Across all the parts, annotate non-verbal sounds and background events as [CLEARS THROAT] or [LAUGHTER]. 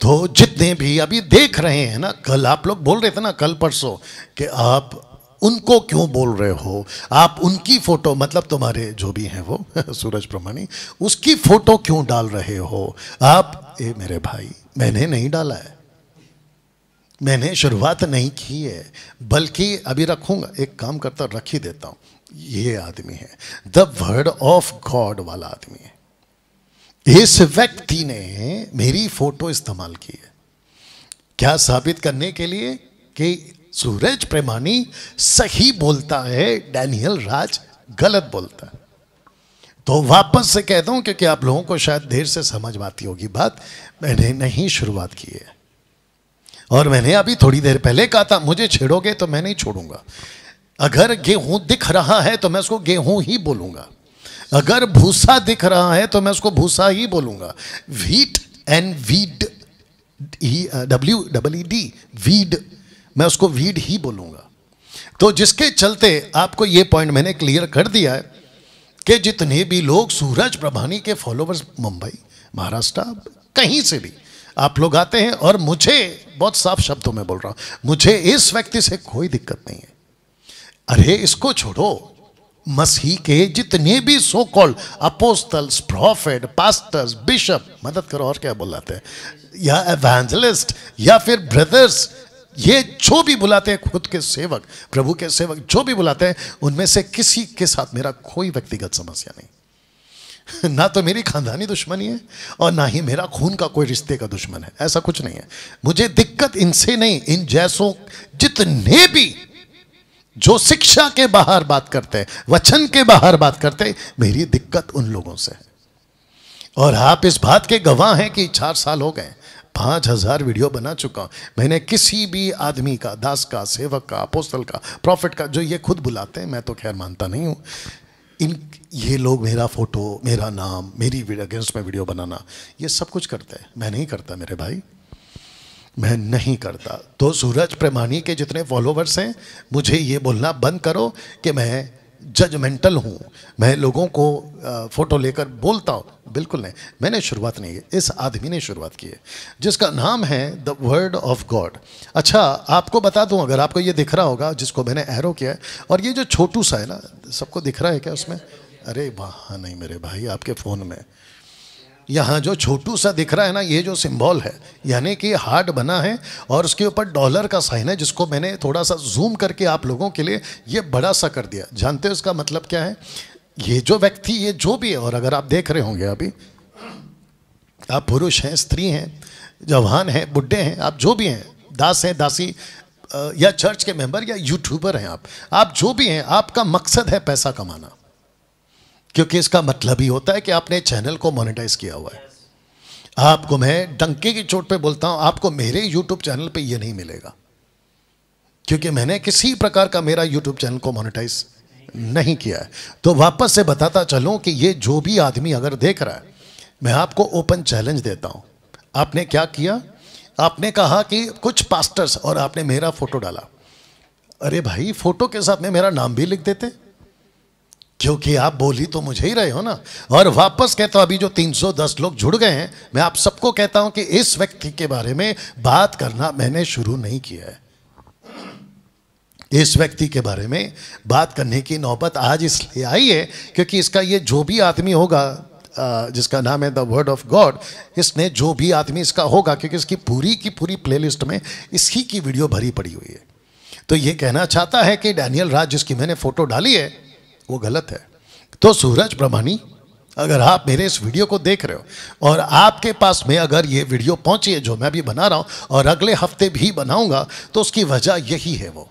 तो जितने भी अभी देख रहे हैं ना कल आप लोग बोल रहे थे ना कल परसों कि आप उनको क्यों बोल रहे हो आप उनकी फ़ोटो मतलब तुम्हारे जो भी हैं वो [LAUGHS] सूरज प्रमाणी उसकी फ़ोटो क्यों डाल रहे हो आप ए मेरे भाई मैंने नहीं डाला है मैंने शुरुआत नहीं की है बल्कि अभी रखूंगा एक काम करता रख ही देता हूं ये आदमी है द वर्ड ऑफ गॉड वाला आदमी है इस व्यक्ति ने मेरी फोटो इस्तेमाल की है क्या साबित करने के लिए कि सूरज प्रेमानी सही बोलता है डैनियल राज गलत बोलता है तो वापस से कह हूं क्योंकि आप लोगों को शायद देर से समझ आती होगी बात मैंने नहीं शुरुआत की है और मैंने अभी थोड़ी देर पहले कहा था मुझे छेड़ोगे तो मैं नहीं छोड़ूंगा अगर गेहूं दिख रहा है तो मैं उसको गेहूं ही बोलूंगा अगर भूसा दिख रहा है तो मैं उसको भूसा ही बोलूंगा wheat and weed W double E D weed मैं उसको वीड ही बोलूंगा तो जिसके चलते आपको ये पॉइंट मैंने क्लियर कर दिया है कि जितने भी लोग सूरज प्रभानी के फॉलोवर्स मुंबई महाराष्ट्र कहीं से भी आप लोग आते हैं और मुझे बहुत साफ शब्दों में बोल रहा हूं मुझे इस व्यक्ति से कोई दिक्कत नहीं है अरे इसको छोड़ो मसीह के जितने भी so called apostles prophet pastors bishop मदद करो और क्या बुलाते हैं या एवेंजलिस्ट या फिर ब्रदर्स ये जो भी बुलाते हैं खुद के सेवक प्रभु के सेवक जो भी बुलाते हैं उनमें से किसी के साथ मेरा कोई व्यक्तिगत समस्या नहीं [LAUGHS] ना तो मेरी खानदानी दुश्मनी है और ना ही मेरा खून का कोई रिश्ते का दुश्मन है ऐसा कुछ नहीं है मुझे दिक्कत इनसे नहीं इन जैसों जितने भी जो शिक्षा के बाहर बात करते हैं वचन के बाहर बात करते हैं मेरी दिक्कत उन लोगों से है और आप इस बात के गवाह हैं कि चार साल हो गए पाँच हजार वीडियो बना चुका हूँ मैंने किसी भी आदमी का दास का सेवक का पोस्टल का प्रॉफिट का जो ये खुद बुलाते हैं मैं तो खैर मानता नहीं हूँ इन ये लोग मेरा फोटो मेरा नाम मेरी अगेंस्ट में वीडियो बनाना ये सब कुछ करते हैं मैं नहीं करता मेरे भाई मैं नहीं करता तो सूरज प्रेमानी के जितने फॉलोवर्स हैं मुझे ये बोलना बंद करो कि मैं जजमेंटल हूँ मैं लोगों को फ़ोटो लेकर बोलता हूँ बिल्कुल नहीं मैंने शुरुआत नहीं की इस आदमी ने शुरुआत की है जिसका नाम है द वर्ड ऑफ गॉड अच्छा आपको बता दूँ अगर आपको ये दिख रहा होगा जिसको मैंने एरो किया है और ये जो छोटू सा है ना सबको दिख रहा है क्या उसमें अरे वहाँ नहीं मेरे भाई आपके फ़ोन में यहाँ जो छोटू सा दिख रहा है ना ये जो सिंबल है यानी कि हार्ट बना है और उसके ऊपर डॉलर का साइन है जिसको मैंने थोड़ा सा जूम करके आप लोगों के लिए ये बड़ा सा कर दिया जानते हो इसका मतलब क्या है ये जो व्यक्ति ये जो भी है और अगर आप देख रहे होंगे अभी आप पुरुष हैं स्त्री हैं जवान हैं बुढ़े हैं आप जो भी हैं दास हैं दासी या चर्च के मेंबर या यूट्यूबर हैं आप आप जो भी हैं आपका मकसद है पैसा कमाना क्योंकि इसका मतलब ही होता है कि आपने चैनल को मोनेटाइज किया हुआ है आपको मैं डंके की चोट पे बोलता हूं आपको मेरे यूट्यूब चैनल पे ये नहीं मिलेगा क्योंकि मैंने किसी प्रकार का मेरा यूट्यूब चैनल को मोनेटाइज नहीं किया है तो वापस से बताता चलूं कि ये जो भी आदमी अगर देख रहा है मैं आपको ओपन चैलेंज देता हूं आपने क्या किया आपने कहा कि कुछ पास्टर्स और आपने मेरा फोटो डाला अरे भाई फोटो के साथ में मेरा नाम भी लिख देते क्योंकि आप बोली तो मुझे ही रहे हो ना और वापस कहता हूं अभी जो 310 लोग जुड़ गए हैं मैं आप सबको कहता हूं कि इस व्यक्ति के बारे में बात करना मैंने शुरू नहीं किया है इस व्यक्ति के बारे में बात करने की नौबत आज इसलिए आई है क्योंकि इसका ये जो भी आदमी होगा जिसका नाम है द वर्ड ऑफ गॉड इसने जो भी आदमी इसका होगा क्योंकि इसकी पूरी की पूरी प्लेलिस्ट में इसकी की वीडियो भरी पड़ी हुई है तो ये कहना चाहता है कि डैनियल राज जिसकी मैंने फ़ोटो डाली है वो गलत है तो सूरज ब्रह्मानी अगर आप मेरे इस वीडियो को देख रहे हो और आपके पास में अगर ये वीडियो पहुंची है जो मैं भी बना रहा हूं और अगले हफ्ते भी बनाऊंगा तो उसकी वजह यही है वो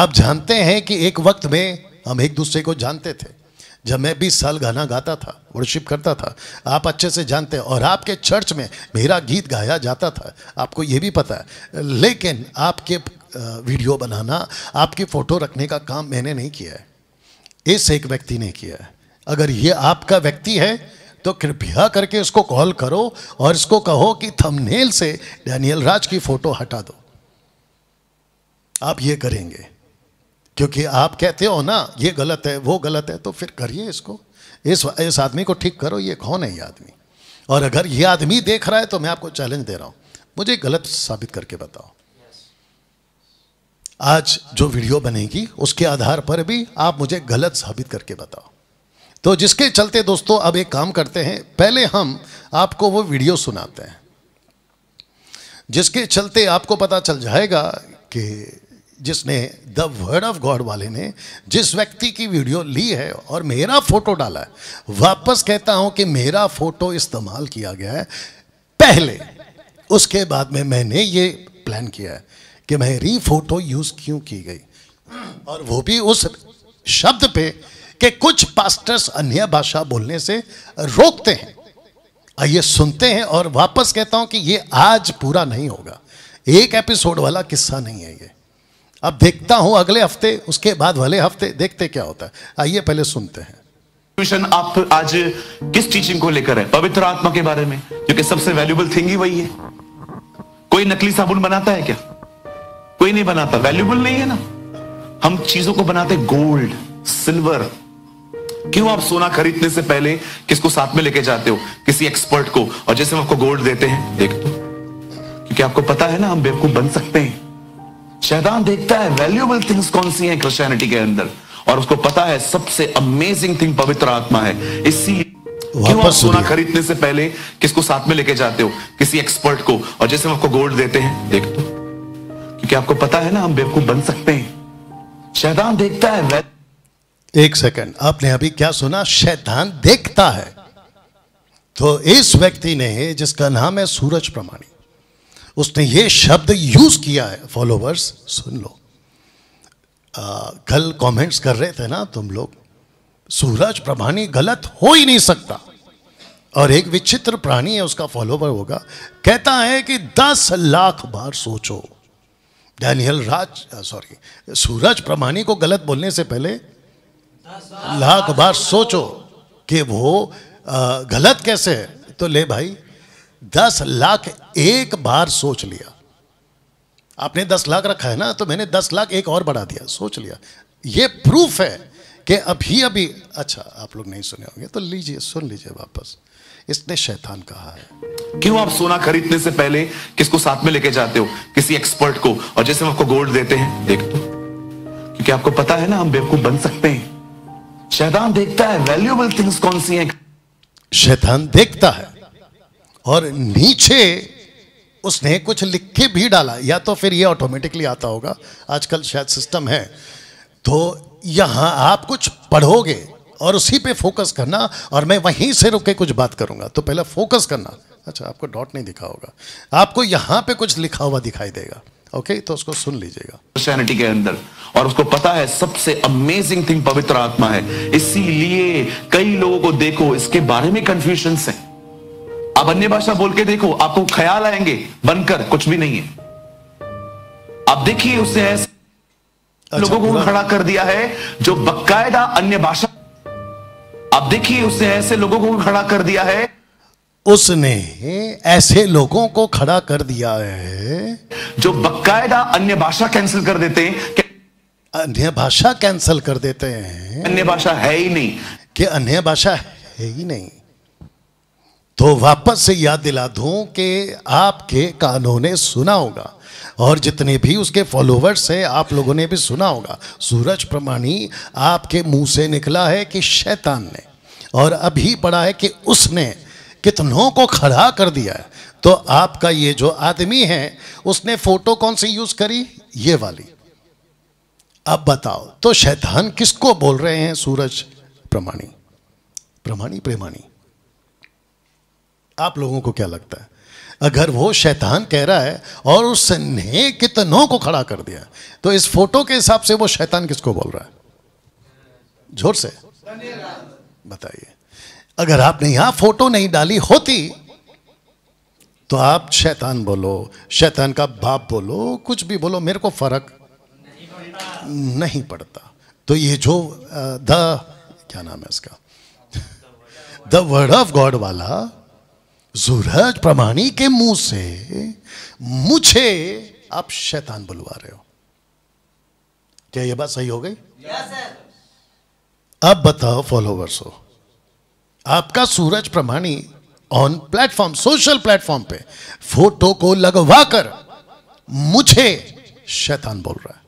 आप जानते हैं कि एक वक्त में हम एक दूसरे को जानते थे जब मैं बीस साल गाना गाता था वर्शिप करता था आप अच्छे से जानते हैं और आपके चर्च में मेरा गीत गाया जाता था आपको ये भी पता है लेकिन आपके वीडियो बनाना आपकी फ़ोटो रखने का काम मैंने नहीं किया है इस एक व्यक्ति ने किया अगर ये आपका व्यक्ति है तो कृपया करके इसको कॉल करो और इसको कहो कि थंबनेल से डैनियल राज की फोटो हटा दो आप ये करेंगे क्योंकि आप कहते हो ना ये गलत है वो गलत है तो फिर करिए इसको इस इस आदमी को ठीक करो ये कौन है ये आदमी और अगर ये आदमी देख रहा है तो मैं आपको चैलेंज दे रहा हूँ मुझे गलत साबित करके बताओ आज जो वीडियो बनेगी उसके आधार पर भी आप मुझे गलत साबित करके बताओ तो जिसके चलते दोस्तों अब एक काम करते हैं पहले हम आपको वो वीडियो सुनाते हैं जिसके चलते आपको पता चल जाएगा कि जिसने द वर्ड ऑफ गॉड वाले ने जिस व्यक्ति की वीडियो ली है और मेरा फोटो डाला है वापस कहता हूं कि मेरा फोटो इस्तेमाल किया गया है पहले उसके बाद में मैंने ये प्लान किया है कि मेरी फोटो यूज क्यों की गई और वो भी उस शब्द पे कि कुछ पास्टर्स अन्य भाषा बोलने से रोकते हैं आइए सुनते हैं और वापस कहता हूं कि ये आज पूरा नहीं होगा एक एपिसोड वाला किस्सा नहीं है ये अब देखता हूं अगले हफ्ते उसके बाद वाले हफ्ते देखते क्या होता है आइए पहले सुनते हैं ट्यूशन आप आज किस टीचिंग को लेकर है पवित्र आत्मा के बारे में क्योंकि सबसे वैल्यूबल थिंग ही वही है कोई नकली साबुन बनाता है क्या कोई नहीं बनाता वैल्यूबल नहीं है ना हम चीजों को बनाते गोल्ड सिल्वर क्यों आप सोना खरीदने से पहले किसको साथ में लेके जाते हो किसी एक्सपर्ट को और जैसे हम आपको गोल्ड देते हैं देख दो क्योंकि आपको पता है ना हम बेवकूफ बन सकते हैं शैतान देखता है वैल्यूएबल थिंग्स कौन सी हैं क्रिश्चियनिटी के अंदर और उसको पता है सबसे अमेजिंग थिंग पवित्र आत्मा है इसी क्यों आप सोना खरीदने से पहले किसको साथ में लेके जाते हो किसी एक्सपर्ट को और जैसे हम आपको गोल्ड देते हैं देख दो क्योंकि आपको पता है ना हम बेवकूफ बन सकते हैं शैतान देखता है एक सेकंड आपने अभी क्या सुना शैतान देखता है तो इस व्यक्ति ने जिसका नाम है सूरज प्रमाणी उसने ये शब्द यूज किया है फॉलोवर्स सुन लो आ, कल कमेंट्स कर रहे थे ना तुम लोग सूरज प्रमाणी गलत हो ही नहीं सकता और एक विचित्र प्राणी है उसका फॉलोवर होगा कहता है कि दस लाख बार सोचो डैनियल राज सॉरी सूरज प्रमाणी को गलत बोलने से पहले लाख बार सोचो कि वो गलत कैसे है तो ले भाई दस लाख एक बार सोच लिया आपने दस लाख रखा है ना तो मैंने दस लाख एक और बढ़ा दिया सोच लिया ये प्रूफ है कि अभी अभी अच्छा आप लोग नहीं सुने होंगे तो लीजिए सुन लीजिए वापस इसने शैतान कहा है क्यों आप सोना खरीदने से पहले किसको साथ में लेके जाते हो किसी एक्सपर्ट को और जैसे हम आपको गोल्ड देते हैं देख दो तो। क्योंकि आपको पता है ना हम बेवकूफ बन सकते हैं शैतान देखता है वैल्यूएबल थिंग्स कौन सी हैं शैतान देखता है और नीचे उसने कुछ लिख के भी डाला या तो फिर ये ऑटोमेटिकली आता होगा आजकल शायद सिस्टम है तो यहां आप कुछ पढ़ोगे और उसी पे फोकस करना और मैं वहीं से रुक के कुछ बात करूंगा तो पहला फोकस करना अच्छा आपको डॉट नहीं दिखा होगा आपको यहाँ पे कुछ लिखा हुआ दिखाई देगा ओके तो उसको सुन लीजिएगा के अंदर और उसको पता है सबसे अमेजिंग थिंग पवित्र आत्मा है इसीलिए कई लोगों को देखो इसके बारे में कंफ्यूशन है आप अन्य भाषा बोल के देखो आपको ख्याल आएंगे बनकर कुछ भी नहीं है आप देखिए उसने अच्छा, लोगों को खड़ा कर दिया है जो बकायदा अन्य भाषा अब देखिए उसने ऐसे लोगों को खड़ा कर दिया है उसने ऐसे लोगों को खड़ा कर दिया है जो बकायदा अन्य भाषा कैंसिल कर देते हैं कि अन्य भाषा कैंसिल कर देते हैं अन्य भाषा है ही नहीं कि अन्य भाषा है ही नहीं तो वापस से याद दिला दूं कि आपके कानों ने सुना होगा और जितने भी उसके फॉलोवर्स हैं आप लोगों ने भी सुना होगा सूरज प्रमाणी आपके मुंह से निकला है कि शैतान ने और अभी पढ़ा है कि उसने कितनों को खड़ा कर दिया है तो आपका ये जो आदमी है उसने फोटो कौन सी यूज करी ये वाली अब बताओ तो शैतान किसको बोल रहे हैं सूरज प्रमाणी प्रमाणी प्रेमाणी आप लोगों को क्या लगता है अगर वो शैतान कह रहा है और उसने कितनों को खड़ा कर दिया तो इस फोटो के हिसाब से वो शैतान किसको बोल रहा है जोर से बताइए अगर आपने यहां फोटो नहीं डाली होती तो आप शैतान बोलो शैतान का बाप बोलो कुछ भी बोलो मेरे को फर्क नहीं पड़ता तो ये जो द क्या नाम है इसका द वर्ड ऑफ गॉड वाला सूरज प्रमाणी के मुंह से मुझे आप शैतान बुलवा रहे हो क्या यह बात सही हो गई yes, अब बताओ फॉलोवर्स हो आपका Suraj Pramani on platform social platform पे फोटो को लगवाकर मुझे शैतान बोल रहा है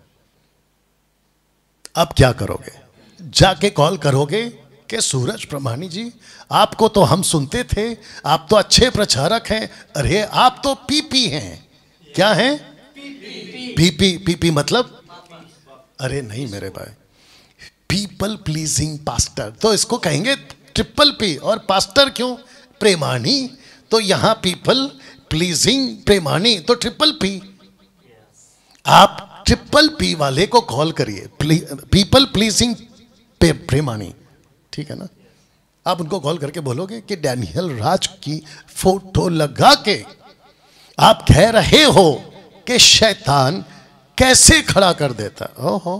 अब क्या करोगे जाके कॉल करोगे कि सूरज प्रमाणी जी आपको तो हम सुनते थे आप तो अच्छे प्रचारक हैं अरे आप तो पीपी हैं क्या हैं पीपी पीपी पीपी मतलब अरे नहीं मेरे भाई पीपल प्लीजिंग पास्टर तो इसको कहेंगे ट्रिपल पी और पास्टर क्यों प्रेमानी तो यहां पीपल प्लीजिंग प्रेमानी तो ट्रिपल पी आप ट्रिपल पी वाले को कॉल करिए पीपल प्लीजिंग प्रेमानी ठीक है ना आप उनको कॉल करके बोलोगे कि डैनियल राज की फोटो लगा के आप कह रहे हो कि शैतान कैसे खड़ा कर देता ओहो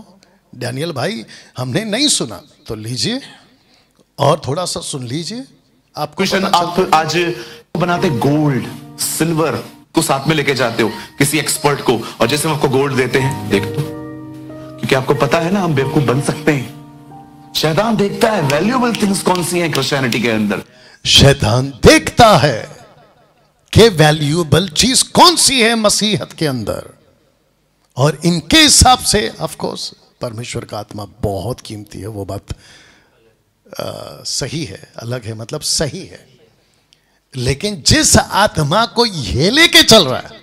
डैनियल भाई हमने नहीं सुना तो लीजिए और थोड़ा सा सुन लीजिए आप क्वेश्चन आप आज बनाते गोल्ड सिल्वर को साथ में लेके जाते हो किसी एक्सपर्ट को और जैसे हम आपको गोल्ड देते हैं देख दो तो। क्योंकि आपको पता है ना हम बेवकूफ बन सकते हैं शैतान देखता है वैल्यूएबल थिंग्स कौन सी हैं क्रिश्चियनिटी के अंदर शैतान देखता है कि वैल्यूएबल चीज कौन सी है मसीहत के अंदर और इनके हिसाब से ऑफ कोर्स परमेश्वर का आत्मा बहुत कीमती है वो बात आ, सही है अलग है मतलब सही है लेकिन जिस आत्मा को ये लेके चल रहा है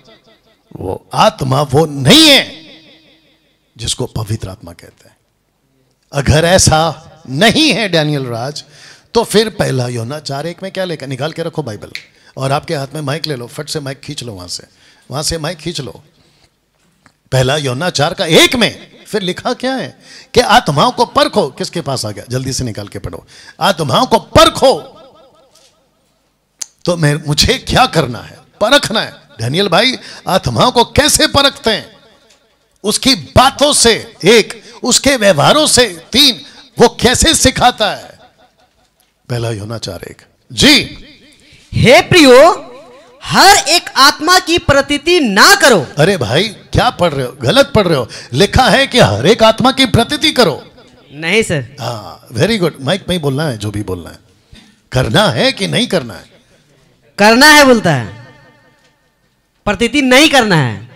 वो आत्मा वो नहीं है जिसको पवित्र आत्मा कहते हैं अगर ऐसा नहीं है डैनियल राज तो फिर पहला योना चार एक में क्या लेकर निकाल के रखो बाइबल और आपके हाथ में माइक ले लो फट से माइक खींच लो वहां से वहां से माइक खींच लो पहला योना चार का एक में फिर लिखा क्या है कि आत्माओं को परखो किसके पास आ गया जल्दी से निकाल के पढ़ो आत्माओं को परखो तो मैं मुझे क्या करना है परखना है धनियल भाई आत्माओं को कैसे परखते हैं उसकी बातों से एक उसके व्यवहारों से तीन वो कैसे सिखाता है पहला होना चार एक जी हे प्रियो हर एक आत्मा की प्रतीति ना करो अरे भाई क्या पढ़ रहे हो गलत पढ़ रहे हो लिखा है कि हर एक आत्मा की प्रतीति करो नहीं सर हाँ वेरी गुड माइक में ही बोलना है जो भी बोलना है करना है कि नहीं करना है करना है बोलता है प्रतिति नहीं करना है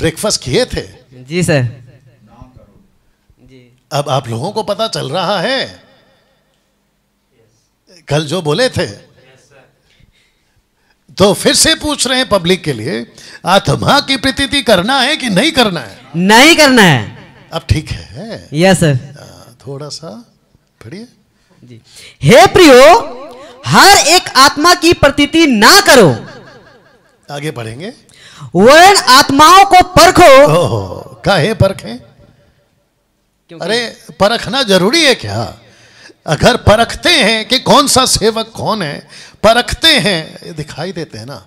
ब्रेकफास्ट किए थे जी सर अब आप लोगों को पता चल रहा है कल जो बोले थे तो फिर से पूछ रहे हैं पब्लिक के लिए आत्मा की प्रतीति करना है कि नहीं करना है नहीं करना है अब ठीक है यस सर थोड़ा सा पढ़िए जी हे प्रियो हर एक आत्मा की प्रतीति ना करो आगे बढ़ेंगे वर्ण आत्माओं को परखो काहे परखे अरे परखना जरूरी है क्या अगर परखते हैं कि कौन सा सेवक कौन है परखते हैं दिखाई देते हैं ना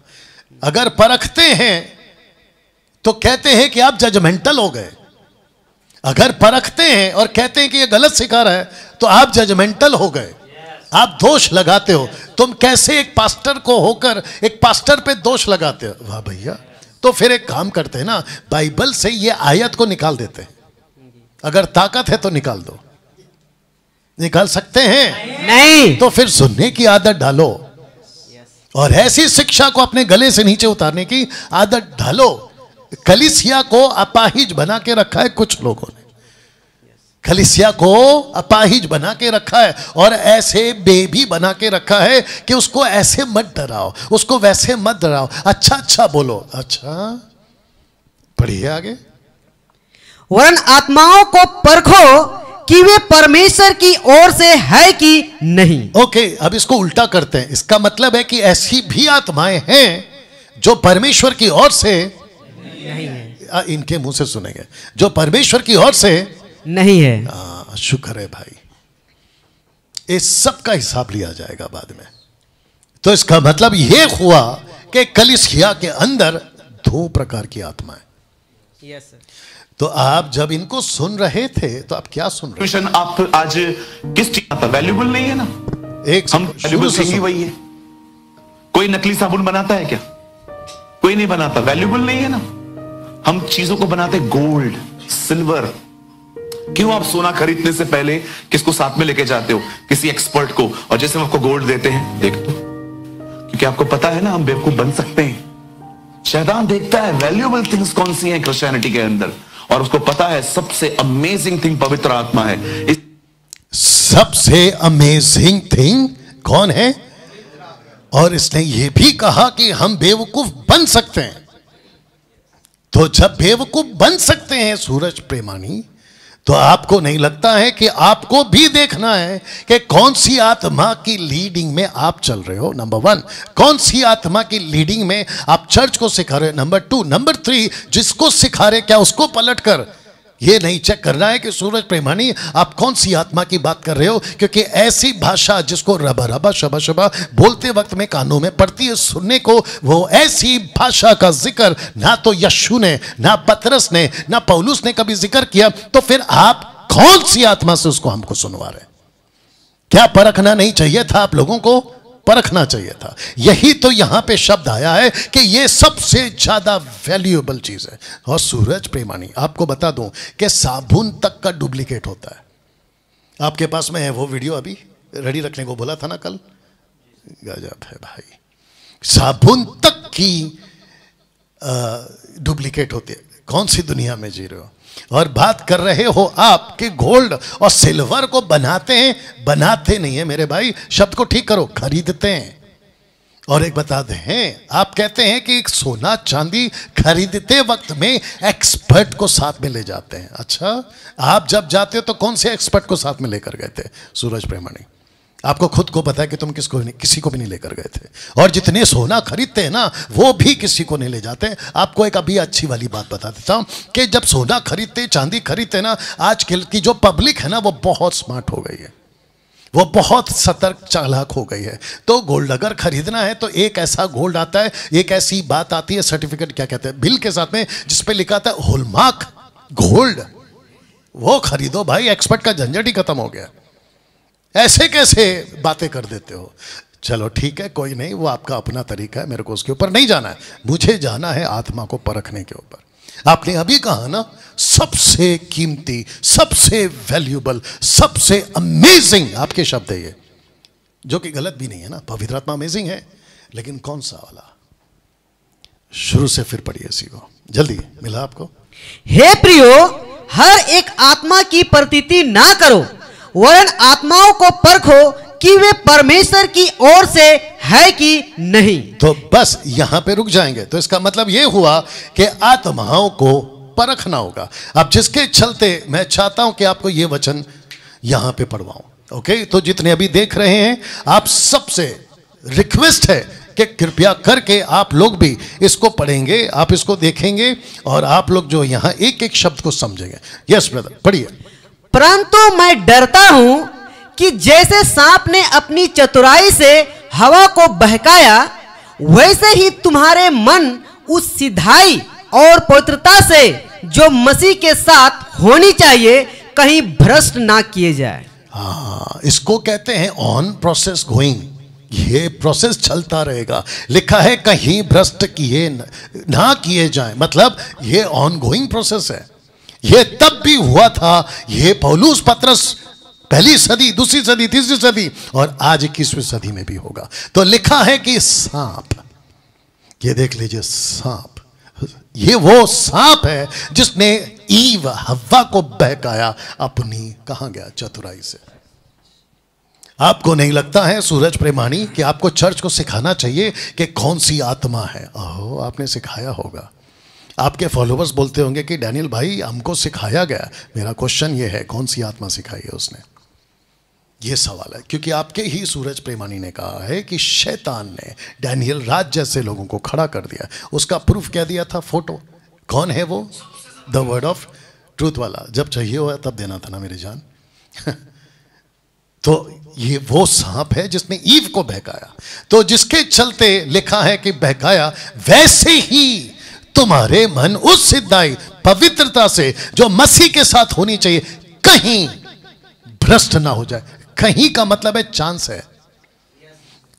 अगर परखते हैं तो कहते हैं कि आप जजमेंटल हो गए अगर परखते हैं और कहते हैं कि ये गलत सिखा रहा है तो आप जजमेंटल हो गए आप दोष लगाते हो तुम कैसे एक पास्टर को होकर एक पास्टर पे दोष लगाते हो वाह भैया तो फिर एक काम करते हैं ना बाइबल से ये आयत को निकाल देते हैं अगर ताकत है तो निकाल दो निकाल सकते हैं नहीं तो फिर सुनने की आदत डालो और ऐसी शिक्षा को अपने गले से नीचे उतारने की आदत ढालो कलिसिया को अपाहिज बना के रखा है कुछ लोगों ने कलिसिया को अपाहिज बना के रखा है और ऐसे बेबी बना के रखा है कि उसको ऐसे मत डराओ उसको वैसे मत डराओ अच्छा अच्छा बोलो अच्छा पढ़िए आगे वरन आत्माओं को परखो कि वे परमेश्वर की ओर से है कि नहीं ओके okay, अब इसको उल्टा करते हैं इसका मतलब है कि ऐसी भी आत्माएं हैं जो परमेश्वर की ओर से नहीं है इनके मुंह से सुनेंगे जो परमेश्वर की ओर से नहीं है शुक्र है भाई इस सब का हिसाब लिया जाएगा बाद में तो इसका मतलब यह हुआ कि कलिसिया के अंदर दो प्रकार की आत्माएं यस सर तो आप जब इनको सुन रहे थे तो आप क्या सुन रहे हैं आप आज किस चीज पर वैल्यूबल नहीं है ना एक हम वैल्यूबल थिंग ही वही है कोई नकली साबुन बनाता है क्या कोई नहीं बनाता वैल्यूबल नहीं है ना हम चीजों को बनाते गोल्ड सिल्वर क्यों आप सोना खरीदने से पहले किसको साथ में लेके जाते हो किसी एक्सपर्ट को और जैसे हम आपको गोल्ड देते हैं देख दो तो। क्योंकि आपको पता है ना हम बेवकूफ बन सकते हैं शैतान देखता है वैल्यूएबल थिंग्स कौन सी हैं क्रिश्चियनिटी के अंदर और उसको पता है सबसे अमेजिंग थिंग पवित्र आत्मा है इस... सबसे अमेजिंग थिंग कौन है और इसने यह भी कहा कि हम बेवकूफ बन सकते हैं तो जब बेवकूफ बन सकते हैं सूरज प्रेमानी तो आपको नहीं लगता है कि आपको भी देखना है कि कौन सी आत्मा की लीडिंग में आप चल रहे हो नंबर वन कौन सी आत्मा की लीडिंग में आप चर्च को सिखा रहे हो नंबर टू नंबर थ्री जिसको सिखा रहे क्या उसको पलट कर ये नहीं चेक करना है कि सूरज प्रेमानी आप कौन सी आत्मा की बात कर रहे हो क्योंकि ऐसी भाषा जिसको रबा रबा शबा शबा बोलते वक्त में कानों में पड़ती है सुनने को वो ऐसी भाषा का जिक्र ना तो यशु ने ना पतरस ने ना पौलुस ने कभी जिक्र किया तो फिर आप कौन सी आत्मा से उसको हमको सुनवा रहे क्या परखना नहीं चाहिए था आप लोगों को परखना चाहिए था यही तो यहां पे शब्द आया है कि ये सबसे ज़्यादा वैल्यूएबल चीज़ है और सूरज प्रेमानी आपको बता दूं कि साबुन तक का डुप्लीकेट होता है आपके पास में है वो वीडियो अभी रेडी रखने को बोला था ना कल गजब है भाई साबुन तक की डुप्लीकेट होती है कौन सी दुनिया में जी रहे हो और बात कर रहे हो आप कि गोल्ड और सिल्वर को बनाते हैं बनाते नहीं है मेरे भाई शब्द को ठीक करो खरीदते हैं और एक बता दें आप कहते हैं कि सोना चांदी खरीदते वक्त में एक्सपर्ट को साथ में ले जाते हैं अच्छा आप जब जाते हो तो कौन से एक्सपर्ट को साथ में लेकर गए थे सूरज प्रेमणी आपको खुद को पता है कि तुम किसको नहीं किसी को भी नहीं लेकर गए थे और जितने सोना खरीदते हैं ना वो भी किसी को नहीं ले जाते आपको एक अभी अच्छी वाली बात बता देता हूँ कि जब सोना खरीदते चांदी खरीदते ना आजकल की जो पब्लिक है ना वो बहुत स्मार्ट हो गई है वो बहुत सतर्क चालाक हो गई है तो गोल्ड अगर खरीदना है तो एक ऐसा गोल्ड आता है एक ऐसी बात आती है सर्टिफिकेट क्या कहते हैं बिल के साथ में जिसपे लिखा था होलमार्क गोल्ड वो खरीदो भाई एक्सपर्ट का झंझट ही खत्म हो गया ऐसे कैसे बातें कर देते हो चलो ठीक है कोई नहीं वो आपका अपना तरीका है मेरे को उसके ऊपर नहीं जाना है मुझे जाना है आत्मा को परखने के ऊपर आपने अभी कहा ना सबसे कीमती सबसे वैल्यूबल सबसे अमेजिंग आपके शब्द है ये जो कि गलत भी नहीं है ना पवित्र आत्मा अमेजिंग है लेकिन कौन सा वाला शुरू से फिर पढ़िए इसी को जल्दी मिला आपको हे प्रियो हर एक आत्मा की प्रतीति ना करो वरन आत्माओं को परखो कि वे परमेश्वर की ओर से है कि नहीं तो बस यहां पे रुक जाएंगे तो इसका मतलब यह हुआ कि आत्माओं को परखना होगा अब जिसके चलते मैं चाहता हूं कि आपको यह वचन यहां पे पढ़वाऊं ओके तो जितने अभी देख रहे हैं आप सबसे रिक्वेस्ट है कि कृपया करके आप लोग भी इसको पढ़ेंगे आप इसको देखेंगे और आप लोग जो यहाँ एक एक शब्द को समझेंगे यस ब्रदर पढ़िए परंतु मैं डरता हूं कि जैसे सांप ने अपनी चतुराई से हवा को बहकाया वैसे ही तुम्हारे मन उस सिधाई और पवित्रता से जो मसीह के साथ होनी चाहिए कहीं भ्रष्ट ना किए जाए हाँ इसको कहते हैं ऑन प्रोसेस गोइंग ये प्रोसेस चलता रहेगा लिखा है कहीं भ्रष्ट किए ना किए जाए मतलब ये ऑन गोइंग प्रोसेस है ये तब भी हुआ था ये पौलूस पत्रस पहली सदी दूसरी सदी तीसरी सदी और आज इक्कीसवीं सदी में भी होगा तो लिखा है कि सांप ये देख लीजिए सांप ये वो सांप है जिसने ईव हवा को बहकाया अपनी कहा गया चतुराई से आपको नहीं लगता है सूरज प्रेमाणी कि आपको चर्च को सिखाना चाहिए कि कौन सी आत्मा है ओहो आपने सिखाया होगा आपके फॉलोअर्स बोलते होंगे कि डैनियल भाई हमको सिखाया गया मेरा क्वेश्चन ये है कौन सी आत्मा सिखाई है उसने ये सवाल है क्योंकि आपके ही सूरज प्रेमानी ने कहा है कि शैतान ने डैनियल राज जैसे लोगों को खड़ा कर दिया उसका प्रूफ क्या दिया था फोटो कौन है वो द वर्ड ऑफ ट्रूथ वाला जब चाहिए हुआ तब देना था ना मेरी जान [LAUGHS] तो ये वो सांप है जिसने ईव को बहकाया तो जिसके चलते लिखा है कि बहकाया वैसे ही तुम्हारे मन उस सिद्धाई पवित्रता से जो मसीह के साथ होनी चाहिए कहीं भ्रष्ट ना हो जाए कहीं का मतलब है चांस है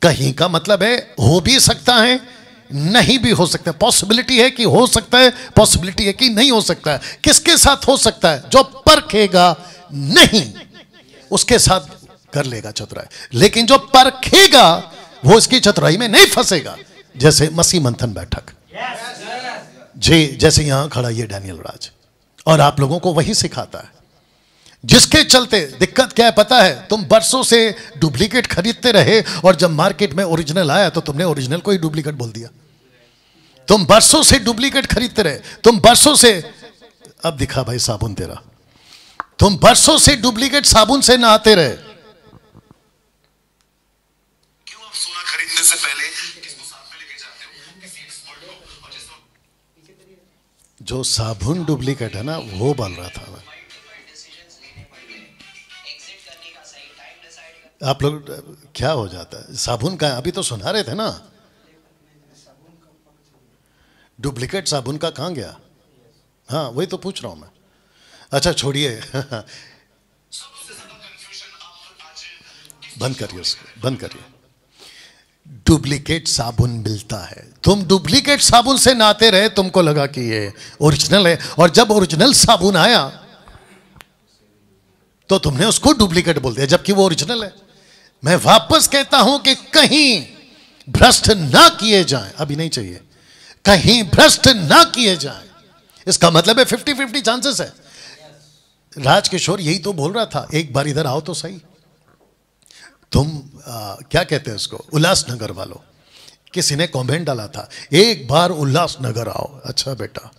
कहीं का मतलब है हो भी सकता है नहीं भी हो सकता पॉसिबिलिटी है कि हो सकता है पॉसिबिलिटी है कि नहीं हो सकता है किसके साथ हो सकता है जो परखेगा नहीं उसके साथ कर लेगा चतुराई लेकिन जो परखेगा वो इसकी चतुराई में नहीं फंसेगा जैसे मसीह मंथन बैठक yes, जे जैसे यहां खड़ा ये डैनियल राज और आप लोगों को वही सिखाता है जिसके चलते दिक्कत क्या है पता है तुम बरसों से डुप्लीकेट खरीदते रहे और जब मार्केट में ओरिजिनल आया तो तुमने ओरिजिनल को ही डुप्लीकेट बोल दिया तुम बरसों से डुप्लीकेट खरीदते रहे तुम बरसों से अब दिखा भाई साबुन तेरा तुम बरसों से डुप्लीकेट साबुन से नहाते रहे क्यों आप सोना खरीदने से पहले जो साबुन डुप्लीकेट है ना वो बन रहा था मैं आप लोग क्या हो जाता है साबुन का अभी तो सुना रहे थे ना डुप्लीकेट साबुन का कहाँ गया हाँ वही तो पूछ रहा हूँ मैं अच्छा छोड़िए [LAUGHS] बंद करिए उसको बंद करिए डुप्लीकेट साबुन मिलता है तुम डुप्लीकेट साबुन से नहाते रहे तुमको लगा कि ये ओरिजिनल है और जब ओरिजिनल साबुन आया तो तुमने उसको डुप्लीकेट बोल दिया जबकि वो ओरिजिनल है मैं वापस कहता हूं कि कहीं भ्रष्ट ना किए जाए अभी नहीं चाहिए कहीं भ्रष्ट ना किए जाए इसका मतलब है फिफ्टी फिफ्टी चांसेस है राजकिशोर यही तो बोल रहा था एक बार इधर आओ तो सही तुम आ, क्या कहते हैं उसको उल्लास नगर वालों किसी ने कमेंट डाला था एक बार उल्लासनगर आओ अच्छा बेटा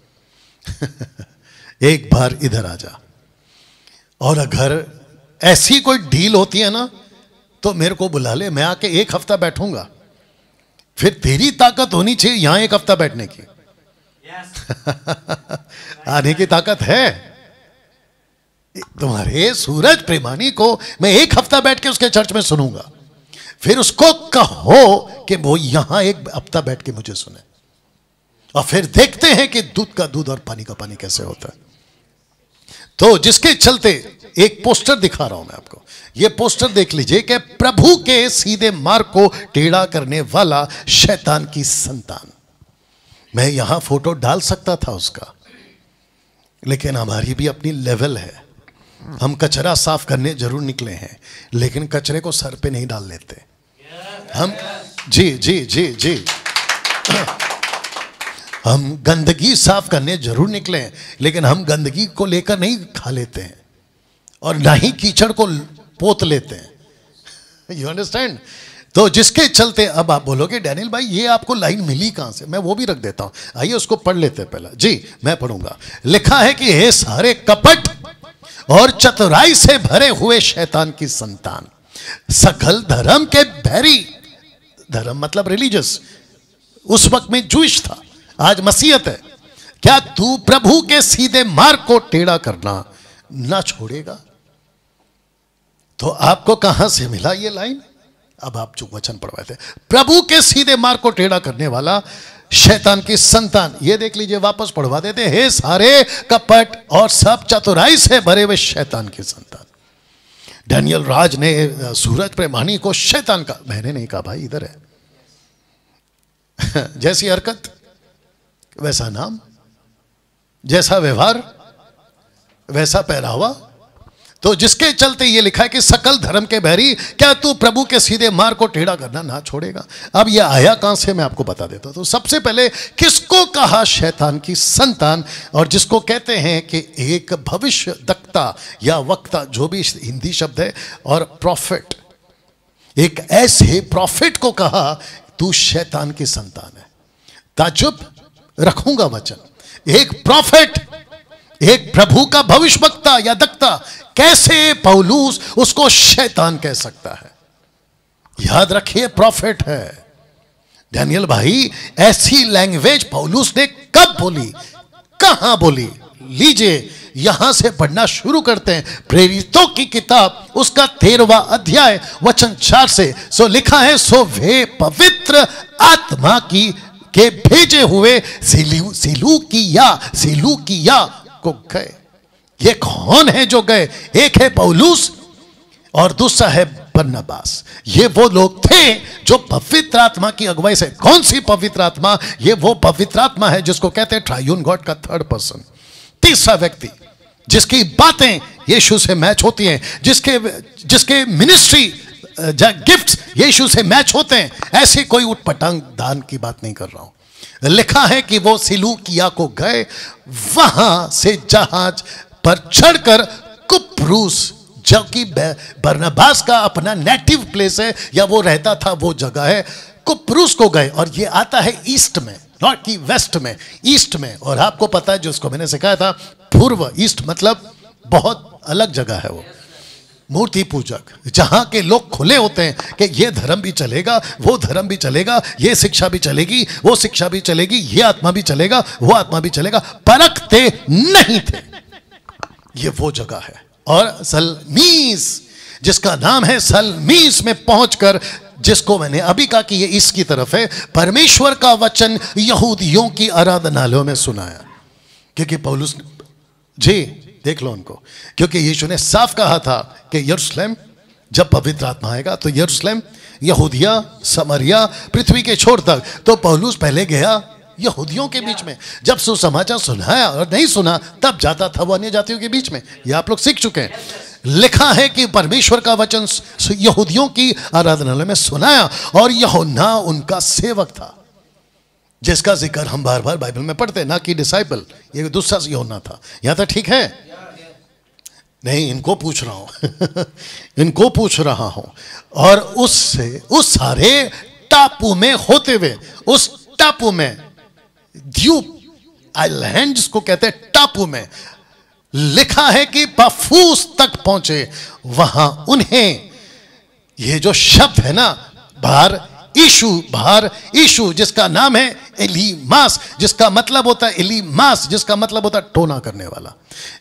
[LAUGHS] एक बार इधर आ जा और अगर ऐसी कोई डील होती है ना तो मेरे को बुला ले मैं आके एक हफ्ता बैठूंगा फिर तेरी ताकत होनी चाहिए यहां एक हफ्ता बैठने की [LAUGHS] आने की ताकत है तुम्हारे सूरज प्रेमानी को मैं एक हफ्ता बैठ के उसके चर्च में सुनूंगा फिर उसको कहो कि वो यहां एक हफ्ता बैठ के मुझे सुने और फिर देखते हैं कि दूध का दूध और पानी का पानी कैसे होता है तो जिसके चलते एक पोस्टर दिखा रहा हूं मैं आपको यह पोस्टर देख लीजिए कि प्रभु के सीधे मार्ग को टेढ़ा करने वाला शैतान की संतान मैं यहां फोटो डाल सकता था उसका लेकिन हमारी भी अपनी लेवल है हम कचरा साफ करने जरूर निकले हैं लेकिन कचरे को सर पे नहीं डाल लेते हम जी जी जी जी हम गंदगी साफ करने जरूर निकले हैं लेकिन हम गंदगी को लेकर नहीं खा लेते हैं और ना ही कीचड़ को पोत लेते हैं यू अंडरस्टैंड तो जिसके चलते अब आप बोलोगे डैनियल भाई ये आपको लाइन मिली कहां से मैं वो भी रख देता हूं आइए उसको पढ़ लेते हैं पहला जी मैं पढ़ूंगा लिखा है कि हे सारे कपट और चतुराई से भरे हुए शैतान की संतान सकल धर्म के भैरी धर्म मतलब रिलीजियस उस वक्त में जूश था आज मसीहत है क्या तू प्रभु के सीधे मार्ग को टेढ़ा करना ना छोड़ेगा तो आपको कहां से मिला ये लाइन अब आप जो वचन पढ़वाए थे प्रभु के सीधे मार्ग को टेढ़ा करने वाला शैतान की संतान ये देख लीजिए वापस पढ़वा देते हे सारे कपट और सब चतुराई से भरे हुए शैतान की संतान डैनियल राज ने सूरज प्रेमानी को शैतान का मैंने नहीं कहा भाई इधर है [LAUGHS] जैसी हरकत वैसा नाम जैसा व्यवहार वैसा पहरावा तो जिसके चलते ये लिखा है कि सकल धर्म के बहरी क्या तू प्रभु के सीधे मार को टेढ़ा करना ना छोड़ेगा अब ये आया कहां से मैं आपको बता देता हूं तो सबसे पहले किसको कहा शैतान की संतान और जिसको कहते हैं कि एक भविष्य दक्ता या वक्ता जो भी हिंदी शब्द है और प्रॉफिट एक ऐसे प्रॉफिट को कहा तू शैतान की संतान है ताजुब रखूंगा वचन एक प्रॉफिट एक प्रभु का भविष्य वक्ता या दक्ता कैसे पौलूस उसको शैतान कह सकता है याद रखिए प्रॉफिट है डैनियल भाई ऐसी लैंग्वेज पौलूस ने कब बोली कहां बोली लीजिए यहां से पढ़ना शुरू करते हैं प्रेरितों की किताब उसका तेरवा अध्याय वचन चार से सो लिखा है सो वे पवित्र आत्मा की के भेजे हुए सिलू की या को गए ये कौन है जो गए एक है पौलूस और दूसरा है बन्नबास ये वो लोग थे जो पवित्र आत्मा की अगुवाई से कौन सी पवित्र आत्मा ये वो पवित्र आत्मा है जिसको कहते हैं ट्रायून गॉड का थर्ड पर्सन तीसरा व्यक्ति जिसकी बातें यीशु से मैच होती हैं जिसके जिसके मिनिस्ट्री गिफ्ट्स यीशु से मैच होते हैं ऐसे कोई उठपटांग दान की बात नहीं कर रहा हूं लिखा है कि वो सिलूकिया को गए वहां से जहाज पर चढ़कर कुप्रूस जबकि बर्नबास का अपना नेटिव प्लेस है या वो रहता था वो जगह है कुप्रूस को गए और ये आता है ईस्ट में नॉट की वेस्ट में ईस्ट में और आपको पता है जो उसको मैंने सिखाया था पूर्व ईस्ट मतलब बहुत अलग जगह है वो मूर्ति पूजक जहाँ के लोग खुले होते हैं कि ये धर्म भी चलेगा वो धर्म भी चलेगा ये शिक्षा भी चलेगी वो शिक्षा भी चलेगी ये आत्मा भी चलेगा वो आत्मा भी चलेगा परखते नहीं थे ये वो जगह है और सलमीस जिसका नाम है सलमीस में पहुंचकर जिसको मैंने अभी कहा कि ये इसकी तरफ है परमेश्वर का वचन यहूदियों की आराधनालयों में सुनाया क्योंकि पौलुस जी देख लो उनको क्योंकि यीशु ने साफ कहा था कि यरूशलेम जब पवित्र आत्मा आएगा तो यरूशलेम यहूदिया समरिया पृथ्वी के छोर तक तो पहलूस पहले गया यहूदियों के बीच में जब सुसमाचार सुनाया और नहीं सुना तब जाता था वो अन्य जातियों के बीच में ये आप लोग सीख चुके हैं लिखा है कि परमेश्वर का वचन यहूदियों की आराधनालय में सुनाया और यहोना उनका सेवक था जिसका जिक्र हम बार बार बाइबल में पढ़ते ना कि डिसाइबल ये दूसरा यहोना था यहां तक ठीक है नहीं इनको पूछ रहा हूं [LAUGHS] इनको पूछ रहा हूं और उससे उस सारे टापू में होते हुए उस टापू में द्वीप आईलैंड जिसको कहते हैं टापू में लिखा है कि बफूस तक पहुंचे वहां उन्हें ये जो शब्द है ना बाहर ईशु भार ईशु जिसका नाम है मास जिसका मतलब होता है मास जिसका मतलब होता है टोना करने वाला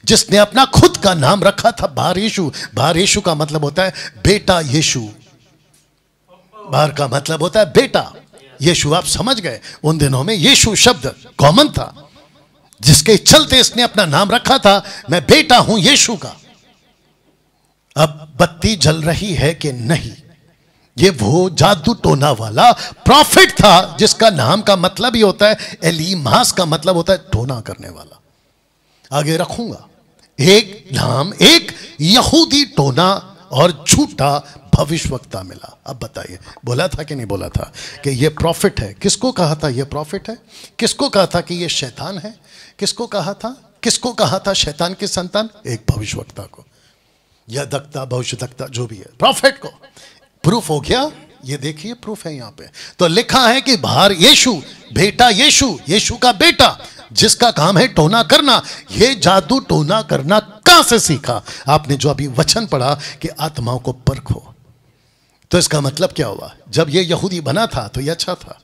जिसने अपना खुद का नाम रखा था भार यीशु भार यीशु का मतलब होता है बेटा यीशु भार का मतलब होता है बेटा यीशु आप समझ गए उन दिनों में यीशु शब्द कॉमन था जिसके चलते इसने अपना नाम रखा था मैं बेटा हूं यीशु का अब बत्ती जल रही है कि नहीं ये वो जादू टोना वाला प्रॉफिट था जिसका नाम का मतलब ही होता है एलीमास का मतलब होता है टोना करने वाला आगे रखूंगा एक नाम एक यहूदी टोना और झूठा भविष्यवक्ता मिला अब बताइए बोला था कि नहीं बोला था कि ये प्रॉफिट है किसको कहा था ये प्रॉफिट है किसको कहा था कि ये शैतान है किसको कहा था किसको कहा था शैतान के संतान एक भविष्यवक्ता को या दक्ता भविष्य दक्ता जो भी है प्रॉफिट को प्रूफ हो गया ये देखिए प्रूफ है यहां पे तो लिखा है कि बाहर यीशु बेटा यीशु यीशु का बेटा जिसका काम है टोना करना ये जादू टोना करना कहां से सीखा आपने जो अभी वचन पढ़ा कि आत्माओं को परखो तो इसका मतलब क्या हुआ जब ये यहूदी बना था तो ये अच्छा था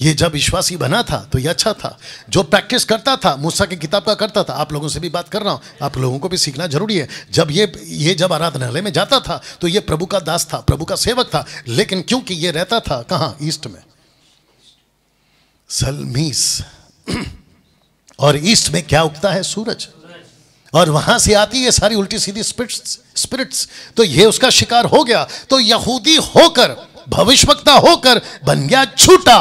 ये जब विश्वासी बना था तो ये अच्छा था जो प्रैक्टिस करता था मूसा की किताब का करता था आप लोगों से भी बात कर रहा हूँ आप लोगों को भी सीखना जरूरी है जब ये ये जब आराधनालय में जाता था तो ये प्रभु का दास था प्रभु का सेवक था लेकिन क्योंकि ये रहता था कहाँ ईस्ट में सलमीस [CLEARS THROAT] और ईस्ट में क्या उगता है सूरज और वहां से आती है सारी उल्टी सीधी स्पिरिट्स स्पिरिट्स तो ये उसका शिकार हो गया तो यहूदी होकर भविष्यवक्ता होकर बन गया छूटा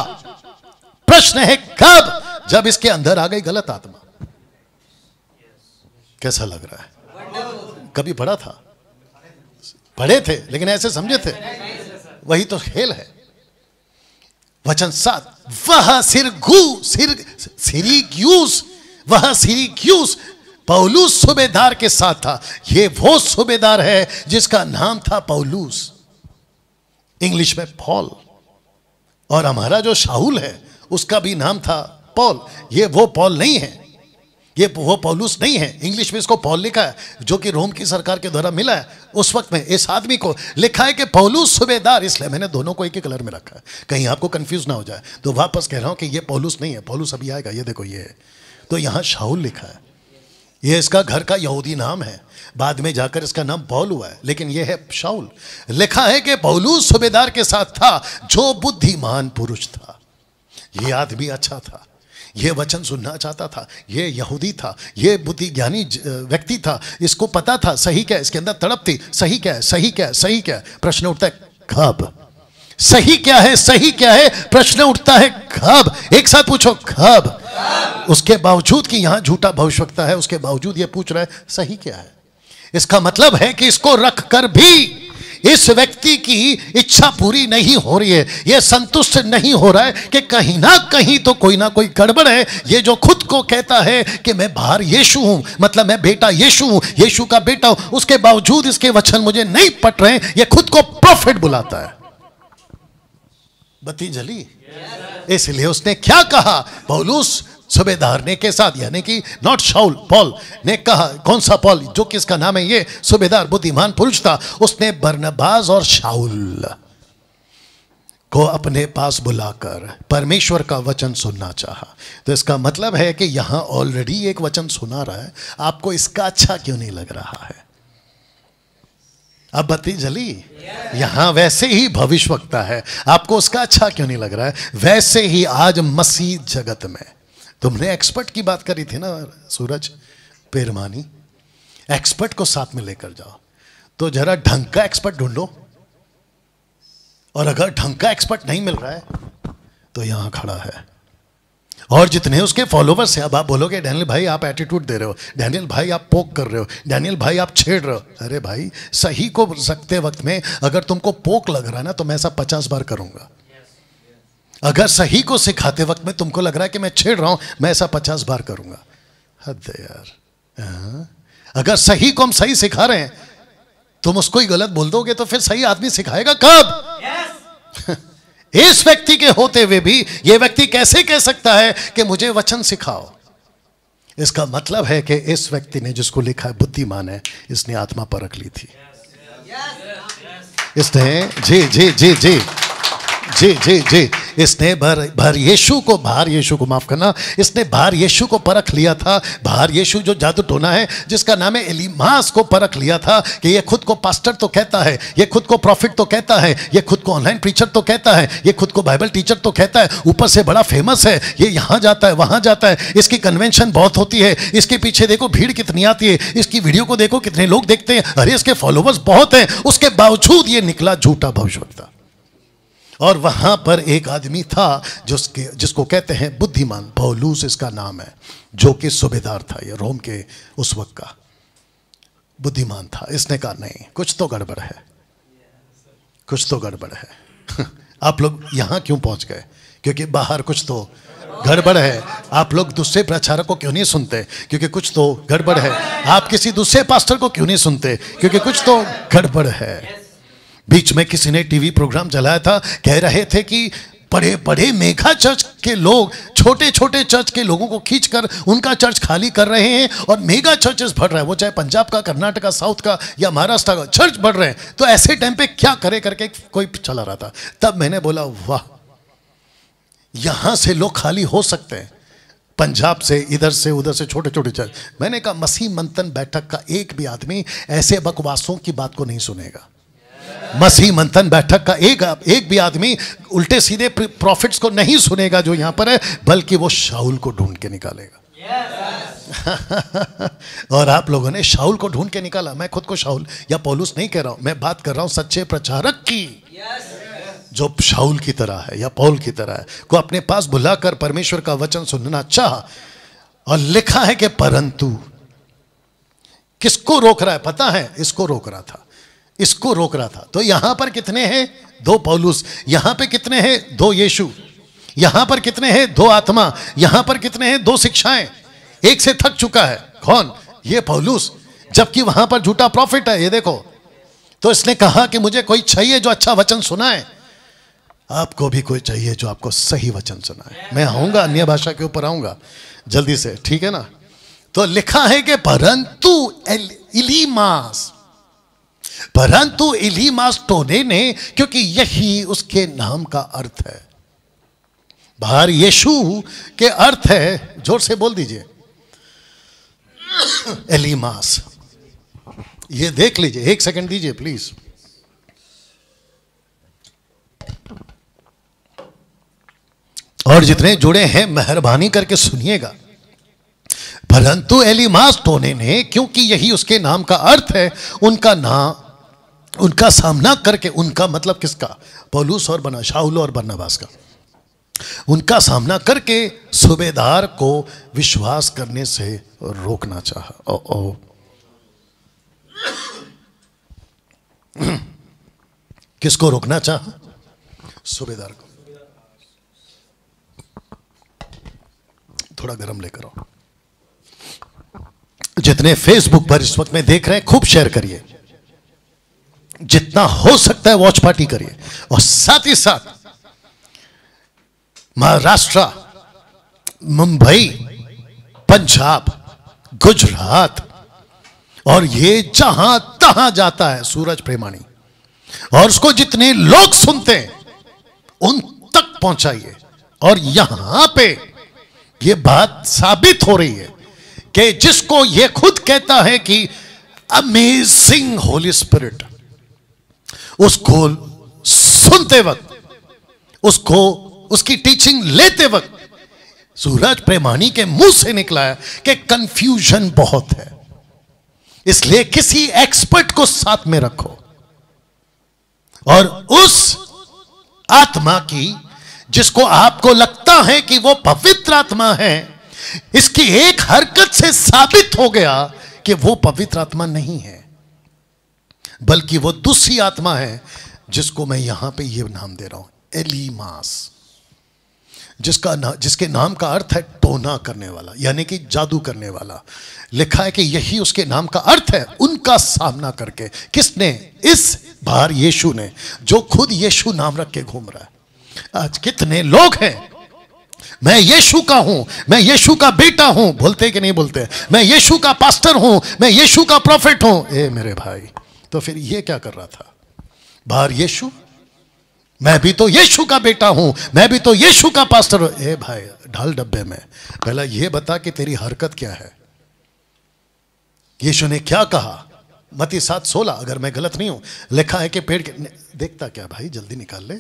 प्रश्न है कब जब इसके अंदर आ गई गलत आत्मा कैसा लग रहा है कभी पढ़ा था पढ़े थे लेकिन ऐसे समझे थे वही तो खेल है वचन सात वह सिर घू सिर ग्यूस वह ग्यूस पौलूस सूबेदार के साथ था ये वो सूबेदार है जिसका नाम था पौलूस इंग्लिश में पॉल और हमारा जो शाहुल है उसका भी नाम था पॉल ये वो पॉल नहीं है ये वो पॉलूस नहीं है इंग्लिश में इसको पॉल लिखा है जो कि रोम की सरकार के द्वारा मिला है उस वक्त में इस आदमी को लिखा है कि पॉलूस सुबेदार इसलिए मैंने दोनों को एक ही कलर में रखा है कहीं आपको कंफ्यूज ना हो जाए तो वापस कह रहा हूं कि ये पॉलूस नहीं है पॉलूस अभी आएगा ये देखो ये है तो यहां शाहुल लिखा है ये इसका घर का यहूदी नाम है बाद में जाकर इसका नाम पौल हुआ है लेकिन यह है शाहुल लिखा है कि पौलूस सूबेदार के साथ था जो बुद्धिमान पुरुष था ये आदमी अच्छा था ये वचन सुनना चाहता था ये यहूदी था ये बुद्धि ज्ञानी व्यक्ति था इसको पता था सही क्या इसके अंदर तड़प थी सही क्या है सही क्या है सही क्या है प्रश्न उठता है कब सही क्या है सही क्या है प्रश्न उठता है कब एक साथ पूछो कब उसके बावजूद कि यहां झूठा भविष्यता है उसके बावजूद ये पूछ रहा है सही क्या है इसका मतलब है कि इसको रख कर भी इस व्यक्ति की इच्छा पूरी नहीं हो रही है यह संतुष्ट नहीं हो रहा है कि कहीं ना कहीं तो कोई ना कोई गड़बड़ है ये जो खुद को कहता है कि मैं बाहर यीशु हूं मतलब मैं बेटा यीशु हूं यीशु का बेटा हूं उसके बावजूद इसके वचन मुझे नहीं पट रहे यह खुद को प्रॉफिट बुलाता है बती जली इसलिए उसने क्या कहा बहुलूस सुबेदार ने के साथ यानी कि नॉट शाउल पॉल ने कहा कौन सा पॉल जो किसका नाम है ये सुबेदार बुद्धिमान पुरुष था उसने बर्नबाज और शाउल को अपने पास बुलाकर परमेश्वर का वचन सुनना चाहा तो इसका मतलब है कि यहां ऑलरेडी एक वचन सुना रहा है आपको इसका अच्छा क्यों नहीं लग रहा है अब बत्ती जली yes. वैसे ही भविष्य वक्ता है आपको उसका अच्छा क्यों नहीं लग रहा है वैसे ही आज मसीह जगत में तुमने एक्सपर्ट की बात करी थी ना सूरज पेरमानी एक्सपर्ट को साथ में लेकर जाओ तो जरा ढंग का एक्सपर्ट ढूंढो और अगर ढंग का एक्सपर्ट नहीं मिल रहा है तो यहां खड़ा है और जितने उसके फॉलोवर्स हैं अब आप बोलोगे डैनियल भाई आप एटीट्यूड दे रहे हो डैनियल भाई आप पोक कर रहे हो डैनियल भाई आप छेड़ रहे हो अरे भाई सही को सकते वक्त में अगर तुमको पोक लग रहा है ना तो मैं ऐसा पचास बार करूंगा अगर सही को सिखाते वक्त में तुमको लग रहा है कि मैं छेड़ रहा हूं मैं ऐसा पचास बार करूंगा हद यार हाँ। अगर सही को हम सही सिखा रहे हैं तुम उसको ही गलत बोल दोगे तो फिर सही आदमी सिखाएगा कब yes. इस व्यक्ति के होते हुए भी यह व्यक्ति कैसे कह सकता है कि मुझे वचन सिखाओ इसका मतलब है कि इस व्यक्ति ने जिसको लिखा है बुद्धिमान है इसने आत्मा परख ली थी yes. Yes. इसने जी जी जी जी जी जी जी इसने भर भर यीशु को भार यीशु को माफ़ करना इसने भार यीशु को परख लिया था भार यीशु जो जादू टोना है जिसका नाम है एलिमास को परख लिया था कि ये खुद को पास्टर तो कहता है ये खुद को प्रॉफिट तो कहता है ये खुद को ऑनलाइन प्रीचर तो कहता है ये खुद को बाइबल टीचर तो कहता है ऊपर से बड़ा फेमस है ये यहाँ जाता है वहाँ जाता है इसकी कन्वेंशन बहुत होती है इसके पीछे देखो भीड़ कितनी आती है इसकी वीडियो को देखो कितने लोग देखते हैं अरे इसके फॉलोवर्स बहुत हैं उसके बावजूद ये निकला झूठा भविष्यवक्ता और वहां पर एक आदमी था जिसके जिसको कहते हैं बुद्धिमान पौलूस इसका नाम है जो कि सूबेदार था ये रोम के उस वक्त का बुद्धिमान था इसने कहा नहीं कुछ तो गड़बड़ है कुछ तो गड़बड़ है [LAUGHS] आप लोग यहां क्यों पहुंच गए क्योंकि बाहर कुछ तो गड़बड़ है आप लोग दूसरे प्रचारक को क्यों नहीं सुनते क्योंकि कुछ तो गड़बड़ है आप किसी दूसरे पास्टर को क्यों नहीं सुनते क्योंकि कुछ तो गड़बड़ है बीच में किसी ने टीवी प्रोग्राम चलाया था कह रहे थे कि बड़े बड़े मेघा चर्च के लोग छोटे छोटे चर्च के लोगों को खींचकर उनका चर्च खाली कर रहे हैं और मेगा चर्चेस बढ़ रहे हैं वो चाहे पंजाब का कर्नाटका साउथ का या महाराष्ट्र का चर्च बढ़ रहे हैं तो ऐसे टाइम पे क्या करे करके कोई चला रहा था तब मैंने बोला वाह यहां से लोग खाली हो सकते हैं पंजाब से इधर से उधर से छोटे छोटे चर्च मैंने कहा मसीह मंथन बैठक का एक भी आदमी ऐसे बकवासों की बात को नहीं सुनेगा मसीह मंथन बैठक का एक एक भी आदमी उल्टे सीधे प्रॉफिट्स को नहीं सुनेगा जो यहां पर है बल्कि वो शाहुल को ढूंढ के निकालेगा [LAUGHS] और आप लोगों ने शाहुल को ढूंढ के निकाला मैं खुद को शाहुल या पोलूस नहीं कह रहा हूं मैं बात कर रहा हूं सच्चे प्रचारक की जो शाहुल की तरह है या पौल की तरह है को अपने पास बुलाकर परमेश्वर का वचन सुनना चाह और लिखा है कि परंतु किसको रोक रहा है पता है इसको रोक रहा था इसको रोक रहा था तो यहां पर कितने हैं दो पौलुस यहां पे कितने हैं दो यीशु यहां पर कितने हैं दो आत्मा यहां पर कितने हैं दो शिक्षाएं एक से थक चुका है कौन ये पौलुस जबकि वहां पर झूठा प्रॉफिट है ये देखो तो इसने कहा कि मुझे कोई चाहिए जो अच्छा वचन सुनाए आपको भी कोई चाहिए जो आपको सही वचन सुनाए मैं आऊंगा अन्य भाषा के ऊपर आऊंगा जल्दी से ठीक है ना तो लिखा है कि परंतु इलीमास परंतु टोने ने क्योंकि यही उसके नाम का अर्थ है बाहर यीशु के अर्थ है जोर से बोल दीजिए एलिमास ये देख लीजिए एक सेकंड दीजिए प्लीज और जितने जुड़े हैं मेहरबानी करके सुनिएगा परंतु एलिमास टोने ने क्योंकि यही उसके नाम का अर्थ है उनका नाम उनका सामना करके उनका मतलब किसका पौलूस और बना शाहुल और बनावास का उनका सामना करके सूबेदार को विश्वास करने से रोकना चाह किसको रोकना चाह सूबेदार को थोड़ा गर्म लेकर आओ जितने फेसबुक पर इस वक्त में देख रहे हैं खूब शेयर करिए जितना हो सकता है वॉच पार्टी करिए और साथ ही साथ महाराष्ट्र मुंबई पंजाब गुजरात और ये जहां तहां जाता है सूरज प्रेमाणी और उसको जितने लोग सुनते हैं उन तक पहुंचाइए और यहां पे ये बात साबित हो रही है कि जिसको ये खुद कहता है कि अमेजिंग होली स्पिरिट उसको सुनते वक्त उसको उसकी टीचिंग लेते वक्त सूरज प्रेमानी के मुंह से निकला है कि कंफ्यूजन बहुत है इसलिए किसी एक्सपर्ट को साथ में रखो और उस आत्मा की जिसको आपको लगता है कि वो पवित्र आत्मा है इसकी एक हरकत से साबित हो गया कि वो पवित्र आत्मा नहीं है बल्कि वो दूसरी आत्मा है जिसको मैं यहां पे ये नाम दे रहा हूं एलीमास जिसका ना, जिसके नाम का अर्थ है टोना करने वाला यानी कि जादू करने वाला लिखा है कि यही उसके नाम का अर्थ है उनका सामना करके किसने इस बार यीशु ने जो खुद यीशु नाम रख के घूम रहा है आज कितने लोग हैं मैं यीशु का हूं मैं यीशु का बेटा हूं बोलते कि नहीं बोलते मैं यीशु का पास्टर हूं मैं यीशु का प्रॉफिट हूं ए मेरे भाई तो फिर ये क्या कर रहा था बाहर यीशु मैं भी तो यीशु का बेटा हूं मैं भी तो यीशु का पास्टर हूं ए भाई ढाल डब्बे में पहला यह बता कि तेरी हरकत क्या है यीशु ने क्या कहा मती सात सोलह अगर मैं गलत नहीं हूं लिखा है कि पेड़ के देखता क्या भाई जल्दी निकाल ले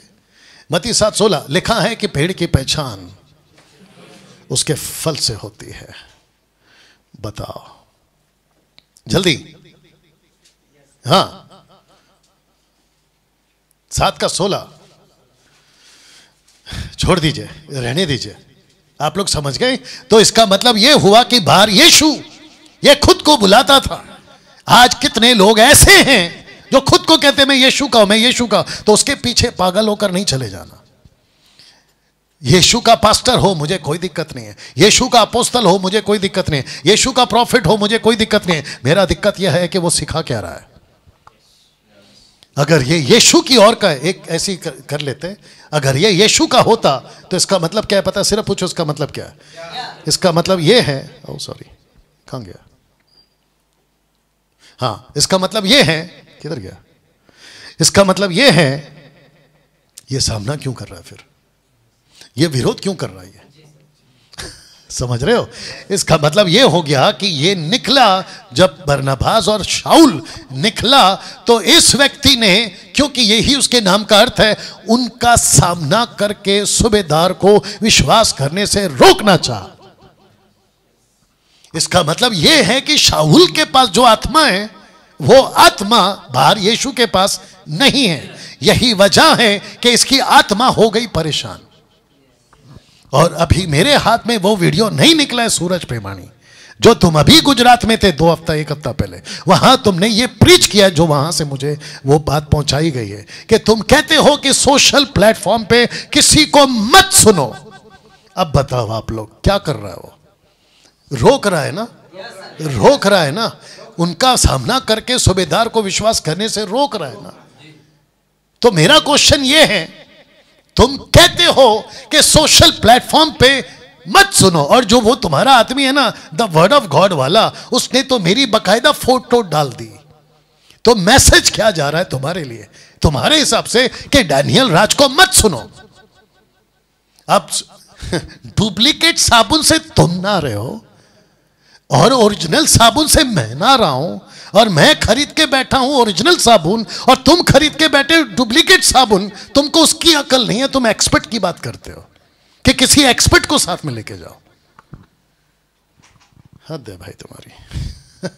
मती सात सोलह लिखा है कि पेड़ की पहचान उसके फल से होती है बताओ जल्दी हाँ सात का सोलह छोड़ दीजिए रहने दीजिए आप लोग समझ गए तो इसका मतलब यह हुआ कि बाहर यीशु ये खुद को बुलाता था आज कितने लोग ऐसे हैं जो खुद को कहते मैं यीशु का मैं यीशु का तो उसके पीछे पागल होकर नहीं चले जाना यीशु का पास्टर हो मुझे कोई दिक्कत नहीं है यीशु का अपोस्तल हो मुझे कोई दिक्कत नहीं है यीशु का प्रॉफिट हो मुझे कोई दिक्कत नहीं है मेरा दिक्कत यह है कि वो सिखा क्या रहा है अगर ये यीशु की ओर का एक ऐसी कर, कर लेते अगर ये यीशु का होता तो इसका मतलब क्या है पता सिर्फ पूछो इसका मतलब क्या है इसका मतलब ये है ओ oh, सॉरी कहाँ गया हाँ इसका मतलब ये है किधर गया इसका मतलब ये है ये सामना क्यों कर रहा है फिर ये विरोध क्यों कर रहा है समझ रहे हो इसका मतलब ये हो गया कि ये निकला जब बरनाभास और शाउल निकला तो इस व्यक्ति ने क्योंकि यही उसके नाम का अर्थ है उनका सामना करके सूबेदार को विश्वास करने से रोकना चाह इसका मतलब यह है कि शाहुल के पास जो आत्मा है वो आत्मा बाहर यीशु के पास नहीं है यही वजह है कि इसकी आत्मा हो गई परेशान और अभी मेरे हाथ में वो वीडियो नहीं निकला है सूरज प्रेमाणी जो तुम अभी गुजरात में थे दो हफ्ता एक हफ्ता पहले वहां तुमने ये प्रीच किया जो वहां से मुझे वो बात पहुंचाई गई है कि तुम कहते हो कि सोशल प्लेटफॉर्म पे किसी को मत सुनो अब बताओ आप लोग क्या कर रहा है वो रोक रहा है ना रोक रहा है ना उनका सामना करके सूबेदार को विश्वास करने से रोक रहा है ना तो मेरा क्वेश्चन ये है तुम कहते हो कि सोशल प्लेटफॉर्म पे मत सुनो और जो वो तुम्हारा आदमी है ना द वर्ड ऑफ गॉड वाला उसने तो मेरी बकायदा फोटो डाल दी तो मैसेज क्या जा रहा है तुम्हारे लिए तुम्हारे हिसाब से कि डैनियल राज को मत सुनो अब डुप्लीकेट [LAUGHS] साबुन से तुम ना रहे हो और ओरिजिनल साबुन से मैं ना रहा हूं और मैं खरीद के बैठा हूं ओरिजिनल साबुन और तुम खरीद के बैठे डुप्लीकेट साबुन तुमको उसकी अकल नहीं है तुम एक्सपर्ट की बात करते हो कि किसी एक्सपर्ट को साथ में लेके जाओ हद है भाई तुम्हारी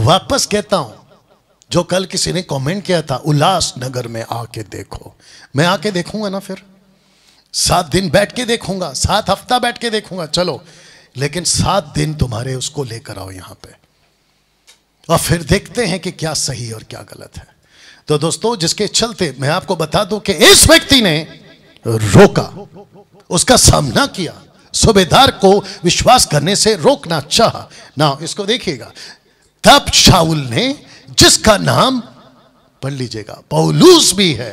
[LAUGHS] वापस कहता हूं जो कल किसी ने कमेंट किया था उल्लासनगर में आके देखो मैं आके देखूंगा ना फिर सात दिन बैठ के देखूंगा सात हफ्ता बैठ के देखूंगा चलो लेकिन सात दिन तुम्हारे उसको लेकर आओ यहां पे और फिर देखते हैं कि क्या सही और क्या गलत है तो दोस्तों जिसके चलते मैं आपको बता दूं कि इस व्यक्ति ने रोका उसका सामना किया सूबेदार को विश्वास करने से रोकना चाहा ना इसको देखिएगा तब शाउल ने जिसका नाम पढ़ लीजिएगा पौलूस भी है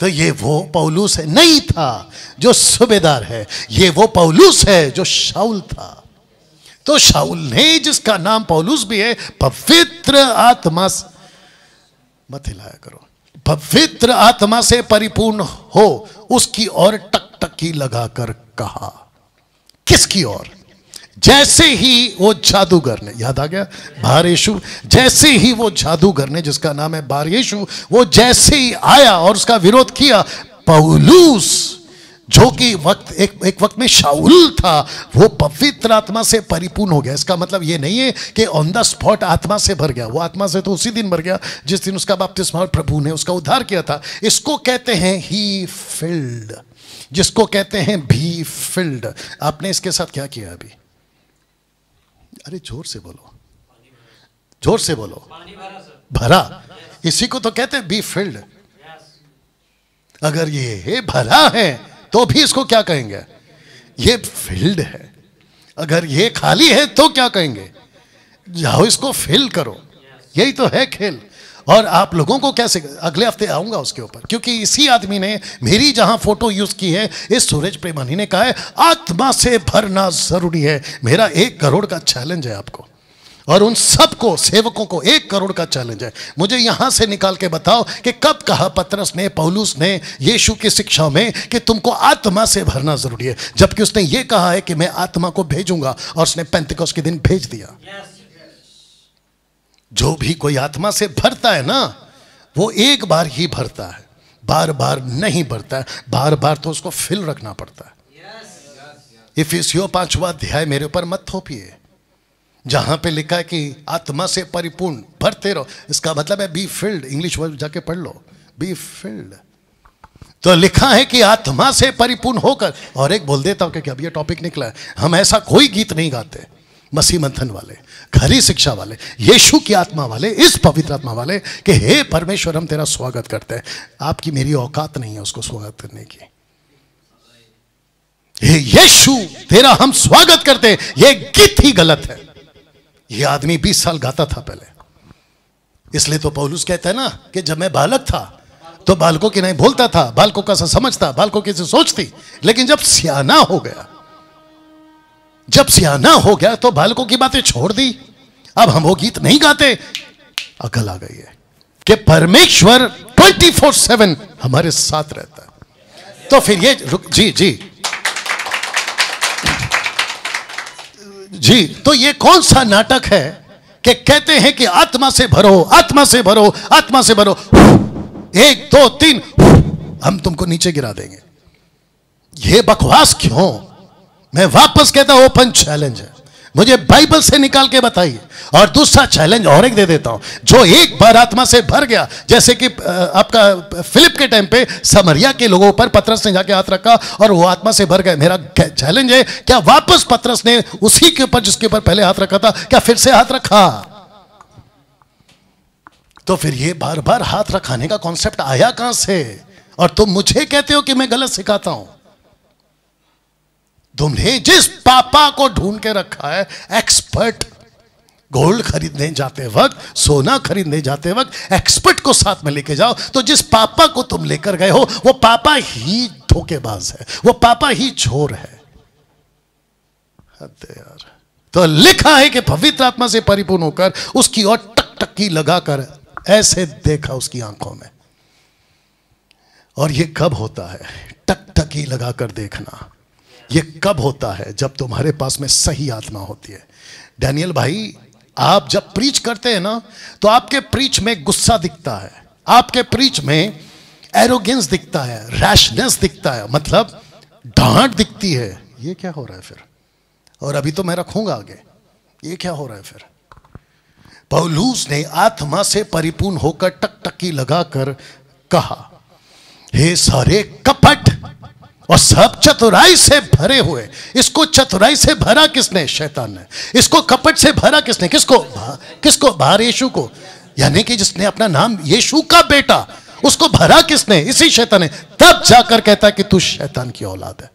तो ये वो पौलूस है नहीं था जो सूबेदार है ये वो पौलूस है जो शाउल था तो शाउल ने जिसका नाम पौलुस भी है पवित्र आत्मा मत हिलाया करो पवित्र आत्मा से परिपूर्ण हो उसकी ओर टकटकी लगाकर कहा किसकी ओर जैसे ही वो जादूगर ने याद आ गया बारेशु जैसे ही वो जादूगर ने जिसका नाम है बारेशु वो जैसे ही आया और उसका विरोध किया पौलूस जो कि वक्त एक एक वक्त में शाउल था वो पवित्र आत्मा से परिपूर्ण हो गया इसका मतलब ये नहीं है कि ऑन द स्पॉट आत्मा से भर गया वो आत्मा से तो उसी दिन भर गया जिस दिन उसका बाप्तिस्मा प्रभु ने उसका उद्धार किया था इसको कहते हैं ही फिल्ड जिसको कहते हैं भी फिल्ड आपने इसके साथ क्या किया अभी अरे जोर से बोलो जोर से बोलो भरा इसी को तो कहते हैं बी फिल्ड अगर ये भरा है तो भी इसको क्या कहेंगे ये फील्ड है अगर ये खाली है तो क्या कहेंगे जाओ इसको फिल करो यही तो है खेल और आप लोगों को कैसे अगले हफ्ते आऊंगा उसके ऊपर क्योंकि इसी आदमी ने मेरी जहां फोटो यूज की है इस सूरज प्रेमानी ने कहा है आत्मा से भरना जरूरी है मेरा एक करोड़ का चैलेंज है आपको और उन सबको सेवकों को एक करोड़ का चैलेंज है मुझे यहां से निकाल के बताओ कि कब कहा पत्रस ने पौलूस ने यीशु की शिक्षा में कि तुमको आत्मा से भरना जरूरी है जबकि उसने ये कहा है कि मैं आत्मा को भेजूंगा और उसने पैंतिकस के दिन भेज दिया जो भी कोई आत्मा से भरता है ना वो एक बार ही भरता है बार बार नहीं भरता है बार बार तो उसको फिल रखना पड़ता है इफ इस यो पांचवा अध्याय मेरे ऊपर मत थोपिए जहां पे लिखा है कि आत्मा से परिपूर्ण भरते रहो इसका मतलब है बी फिल्ड इंग्लिश वर्ड जाके पढ़ लो बी फिल्ड तो लिखा है कि आत्मा से परिपूर्ण होकर और एक बोल देता हूं कि अब ये टॉपिक निकला है हम ऐसा कोई गीत नहीं गाते मसीह मंथन वाले खरी शिक्षा वाले यीशु की आत्मा वाले इस पवित्र आत्मा वाले कि हे परमेश्वर हम तेरा स्वागत करते हैं आपकी मेरी औकात नहीं है उसको स्वागत करने की हे यीशु तेरा हम स्वागत करते हैं ये गीत ही गलत है ये आदमी 20 साल गाता था पहले इसलिए तो पौलुस कहता है ना कि जब मैं बालक था तो बालकों की नहीं बोलता था बालकों का सा समझता बालकों की सोचती लेकिन जब सियाना हो गया जब सियाना हो गया तो बालकों की बातें छोड़ दी अब हम वो गीत नहीं गाते अकल आ गई है कि परमेश्वर 24/7 हमारे साथ रहता है तो फिर ये रुक जी जी जी तो ये कौन सा नाटक है कि कहते हैं कि आत्मा से भरो आत्मा से भरो आत्मा से भरो एक दो तीन हम तुमको नीचे गिरा देंगे ये बकवास क्यों मैं वापस कहता हूं ओपन चैलेंज है मुझे बाइबल से निकाल के बताइए और दूसरा चैलेंज और एक दे देता हूं जो एक बार आत्मा से भर गया जैसे कि आपका फिलिप के टाइम पे समरिया के लोगों पर पत्रस ने जाके हाथ रखा और वो आत्मा से भर गए मेरा चैलेंज है क्या वापस पत्रस ने उसी के ऊपर जिसके ऊपर पहले हाथ रखा था क्या फिर से हाथ रखा तो फिर ये बार बार हाथ रखाने का कॉन्सेप्ट आया कहां से और तुम मुझे कहते हो कि मैं गलत सिखाता हूं तुमने जिस पापा को ढूंढ के रखा है एक्सपर्ट गोल्ड खरीदने जाते वक्त सोना खरीदने जाते वक्त एक्सपर्ट को साथ में लेके जाओ तो जिस पापा को तुम लेकर गए हो वो पापा ही धोखेबाज है वो पापा ही चोर है यार तो लिखा है कि पवित्र आत्मा से परिपूर्ण होकर उसकी ओर टक टक्की लगाकर ऐसे देखा उसकी आंखों में और ये कब होता है टक टकी लगाकर देखना ये कब होता है जब तुम्हारे पास में सही आत्मा होती है डैनियल भाई आप जब प्रीच करते हैं ना तो आपके प्रीच में गुस्सा दिखता है आपके प्रीच में एरोगेंस दिखता है रैशनेस दिखता है मतलब डांट दिखती है ये क्या हो रहा है फिर और अभी तो मैं रखूंगा आगे ये क्या हो रहा है फिर पौलूस ने आत्मा से परिपूर्ण होकर टकटकी लगाकर कहा हे सारे कपट और सब चतुराई से भरे हुए इसको चतुराई से भरा किसने शैतान ने इसको कपट से भरा किसने किसको भा, किसको बाहर यीशु को यानी कि जिसने अपना नाम यीशु का बेटा उसको भरा किसने इसी शैतान ने तब जाकर कहता है कि तू शैतान की औलाद है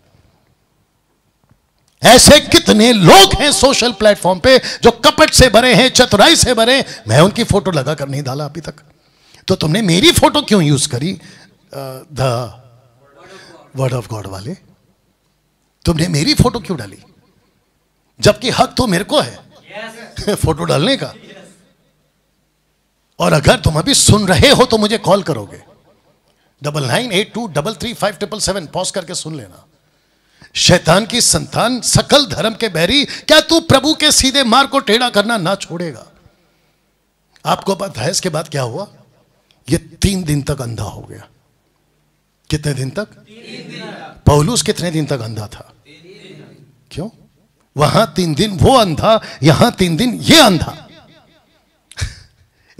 ऐसे कितने लोग हैं सोशल प्लेटफॉर्म पे जो कपट से भरे हैं चतुराई से भरे मैं उनकी फोटो लगाकर नहीं डाला अभी तक तो तुमने मेरी फोटो क्यों यूज करी द वर्ड ऑफ गॉड वाले तुमने मेरी फोटो क्यों डाली जबकि हक तो मेरे को है yes. फोटो [LAUGHS] डालने का और अगर तुम अभी सुन रहे हो तो मुझे कॉल करोगे double nine eight two double three five triple seven pause करके सुन लेना शैतान की संतान सकल धर्म के बैरी क्या तू प्रभु के सीधे मार्ग को टेढ़ा करना ना छोड़ेगा आपको पता है इसके बाद क्या हुआ ये तीन दिन तक अंधा हो गया कितने दिन तक पौलूस कितने दिन तक अंधा था क्यों वहां तीन दिन वो अंधा यहां तीन दिन ये अंधा [LAUGHS]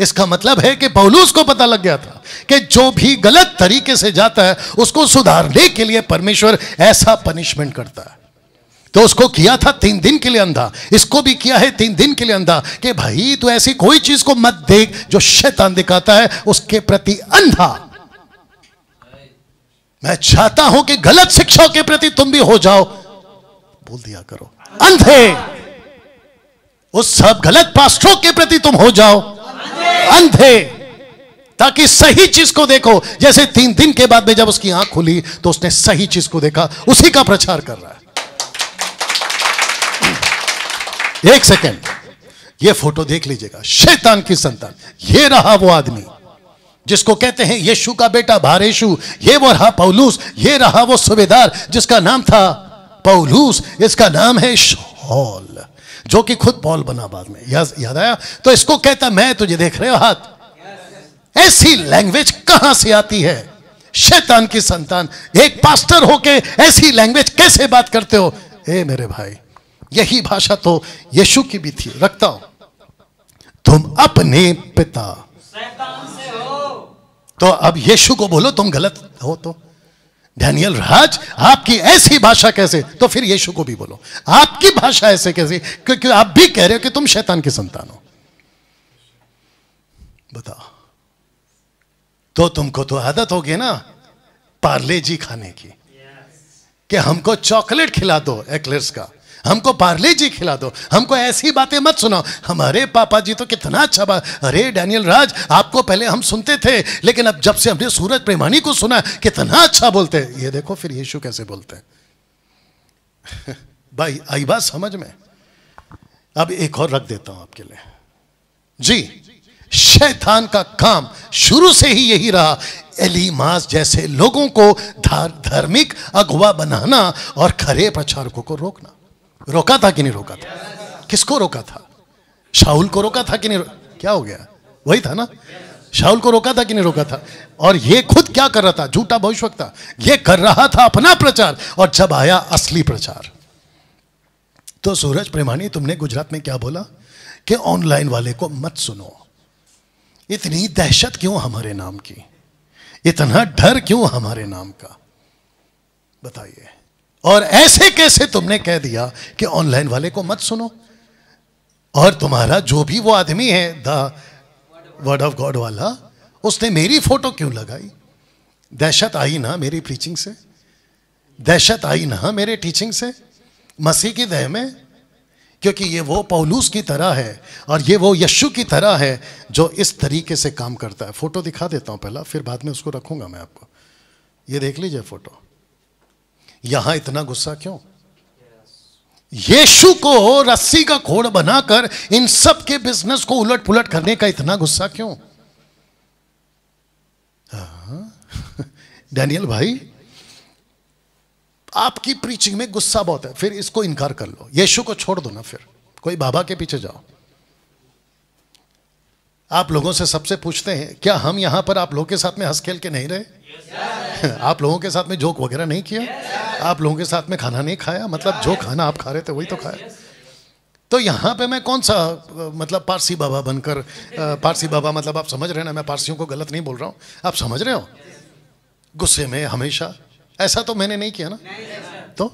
इसका मतलब है कि पौलूस को पता लग गया था कि जो भी गलत तरीके से जाता है उसको सुधारने के लिए परमेश्वर ऐसा पनिशमेंट करता है तो उसको किया था तीन दिन के लिए अंधा इसको भी किया है तीन दिन के लिए अंधा कि भाई तू ऐसी कोई चीज को मत देख जो शैतान दिखाता है उसके प्रति अंधा मैं चाहता हूं कि गलत शिक्षा के प्रति तुम भी हो जाओ बोल दिया करो अंधे उस सब गलत पास्टरों के प्रति तुम हो जाओ अंधे ताकि सही चीज को देखो जैसे तीन दिन के बाद में जब उसकी आंख खुली तो उसने सही चीज को देखा उसी का प्रचार कर रहा है एक सेकेंड ये फोटो देख लीजिएगा शैतान की संतान ये रहा वो आदमी जिसको कहते हैं यीशु का बेटा भारेशु ये वो रहा पौलूस ये रहा वो सुबेदार जिसका नाम था पौलूस इसका नाम है शॉल जो कि खुद पॉल बना बाद में या, याद आया तो इसको कहता मैं तुझे देख रहे हो हाथ ऐसी लैंग्वेज कहां से आती है शैतान की संतान एक पास्टर होके ऐसी लैंग्वेज कैसे बात करते हो ए मेरे भाई यही भाषा तो यीशु की भी थी रखता हूं तुम अपने पिता से तो अब यीशु को बोलो तुम गलत हो तो डैनियल राज आपकी ऐसी भाषा कैसे तो फिर यीशु को भी बोलो आपकी भाषा ऐसे कैसे क्योंकि आप भी कह रहे हो कि तुम शैतान की संतान हो बताओ तो तुमको तो आदत होगी ना पार्ले जी खाने की कि हमको चॉकलेट खिला दो एक्लेर्स का हमको पार्ले जी खिला दो हमको ऐसी बातें मत सुनाओ हमारे पापा जी तो कितना अच्छा बात अरे डैनियल राज आपको पहले हम सुनते थे लेकिन अब जब से हमने सूरज प्रेमानी को सुना कितना अच्छा बोलते हैं ये देखो फिर यीशु कैसे बोलते हैं [LAUGHS] भाई आई बात समझ में अब एक और रख देता हूं आपके लिए जी शैतान का काम शुरू से ही यही रहा एलीमास जैसे लोगों को धार्मिक अगवा बनाना और खरे प्रचारकों को रोकना रोका था कि नहीं रोका था किसको रोका था शाहुल को रोका था कि नहीं रोका क्या हो गया वही था ना शाहुल को रोका था कि नहीं रोका था और ये खुद क्या कर रहा था झूठा भविष्य था ये कर रहा था अपना प्रचार और जब आया असली प्रचार तो सूरज प्रेमानी तुमने गुजरात में क्या बोला कि ऑनलाइन वाले को मत सुनो इतनी दहशत क्यों हमारे नाम की इतना डर क्यों हमारे नाम का बताइए और ऐसे कैसे तुमने कह दिया कि ऑनलाइन वाले को मत सुनो और तुम्हारा जो भी वो आदमी है द वर्ड ऑफ गॉड वाला उसने मेरी फोटो क्यों लगाई दहशत आई ना मेरी प्रीचिंग से दहशत आई ना मेरे टीचिंग से मसीह की दह में क्योंकि ये वो पौलूस की तरह है और ये वो यशु की तरह है जो इस तरीके से काम करता है फोटो दिखा देता हूँ पहला फिर बाद में उसको रखूंगा मैं आपको ये देख लीजिए फोटो यहां इतना गुस्सा क्यों यीशु को रस्सी का घोड़ बनाकर इन सब के बिजनेस को उलट पुलट करने का इतना गुस्सा क्यों डैनियल हाँ। [LAUGHS] भाई आपकी प्रीचिंग में गुस्सा बहुत है फिर इसको इनकार कर लो यीशु को छोड़ दो ना फिर कोई बाबा के पीछे जाओ आप लोगों से सबसे पूछते हैं क्या हम यहां पर आप लोगों के साथ में हंस खेल के नहीं रहे [LAUGHS] आप लोगों के साथ में जोक वगैरह नहीं किया आप लोगों के साथ में खाना नहीं खाया मतलब जो खाना आप खा रहे थे वही तो खाया तो यहाँ पे मैं कौन सा मतलब पारसी बाबा बनकर पारसी बाबा मतलब आप समझ रहे ना मैं पारसियों को गलत नहीं बोल रहा हूँ आप समझ रहे हो गुस्से में हमेशा ऐसा तो मैंने नहीं किया ना तो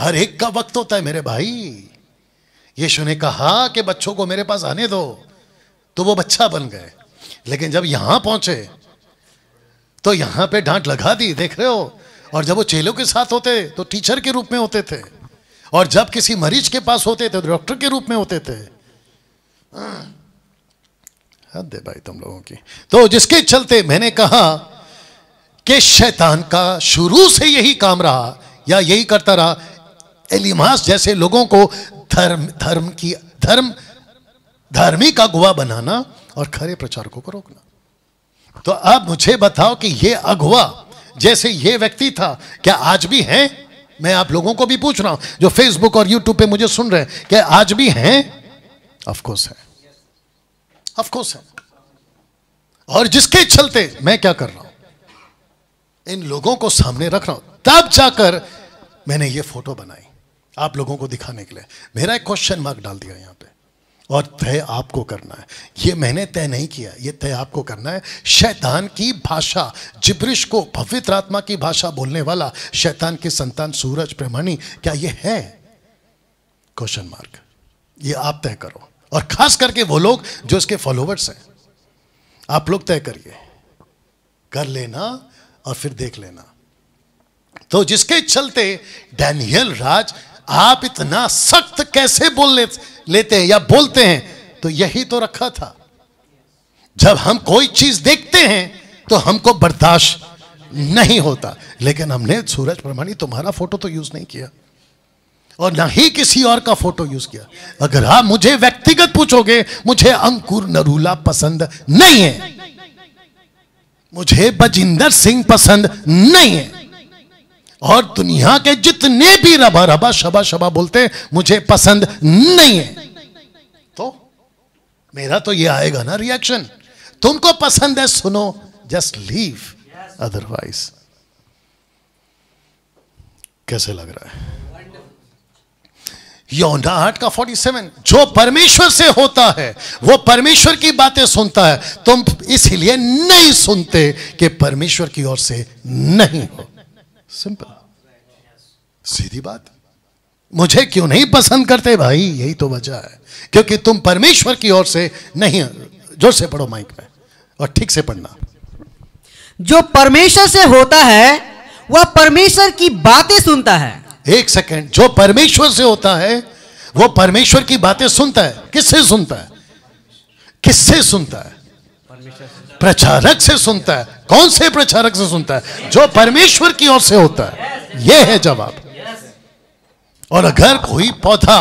हर एक का वक्त होता है मेरे भाई यीशु ने कहा कि बच्चों को मेरे पास आने दो तो वो बच्चा बन गए लेकिन जब यहां पहुंचे तो यहाँ पे डांट लगा दी देख रहे हो और जब वो चेलों के साथ होते तो टीचर के रूप में होते थे और जब किसी मरीज के पास होते थे तो डॉक्टर के रूप में होते थे हाँ। हद दे भाई तुम लोगों की तो जिसके चलते मैंने कहा कि शैतान का शुरू से यही काम रहा या यही करता रहा एलिमास जैसे लोगों को धर्म धर्म की धर्म धर्मी का गुआ बनाना और खरे प्रचारकों को रोकना तो अब मुझे बताओ कि ये अगवा जैसे ये व्यक्ति था क्या आज भी है मैं आप लोगों को भी पूछ रहा हूं जो फेसबुक और यूट्यूब पे मुझे सुन रहे हैं क्या आज भी है अफकोर्स है अफकोर्स है और जिसके चलते मैं क्या कर रहा हूं इन लोगों को सामने रख रहा हूं तब जाकर मैंने ये फोटो बनाई आप लोगों को दिखाने के लिए मेरा एक क्वेश्चन मार्क डाल दिया यहां पे और तय आपको करना है ये मैंने तय नहीं किया ये तय आपको करना है शैतान की भाषा जिब्रिश को पवित्र आत्मा की भाषा बोलने वाला शैतान के संतान सूरज प्रेमणी क्या ये है क्वेश्चन मार्क ये आप तय करो और खास करके वो लोग जो इसके फॉलोवर्स हैं आप लोग तय करिए कर लेना और फिर देख लेना तो जिसके चलते डैनियल राज आप इतना सख्त कैसे बोल ले, लेते हैं या बोलते हैं तो यही तो रखा था जब हम कोई चीज देखते हैं तो हमको बर्दाश्त नहीं होता लेकिन हमने सूरज प्रमाणी तुम्हारा फोटो तो यूज नहीं किया और ना ही किसी और का फोटो यूज किया अगर आप मुझे व्यक्तिगत पूछोगे मुझे अंकुर नरूला पसंद नहीं है मुझे बजिंदर सिंह पसंद नहीं है और दुनिया के जितने भी रबा रबा शबा शबा बोलते हैं मुझे पसंद नहीं है तो मेरा तो ये आएगा ना रिएक्शन तुमको पसंद है सुनो जस्ट लीव अदरवाइज कैसे लग रहा है यौना आठ का 47 जो परमेश्वर से होता है वो परमेश्वर की बातें सुनता है तुम इसलिए नहीं सुनते कि परमेश्वर की ओर से नहीं हो सिंपल सीधी बात मुझे क्यों नहीं पसंद करते भाई यही तो वजह है क्योंकि तुम परमेश्वर की ओर से नहीं जोर से पढ़ो माइक में और ठीक से पढ़ना जो परमेश्वर से होता है वह परमेश्वर की बातें सुनता है एक सेकंड जो परमेश्वर से होता है वो परमेश्वर की बातें सुनता है किससे सुनता है किससे सुनता है प्रचारक से सुनता है कौन से प्रचारक से सुनता है जो परमेश्वर की ओर से होता है यह है जवाब और अगर कोई पौधा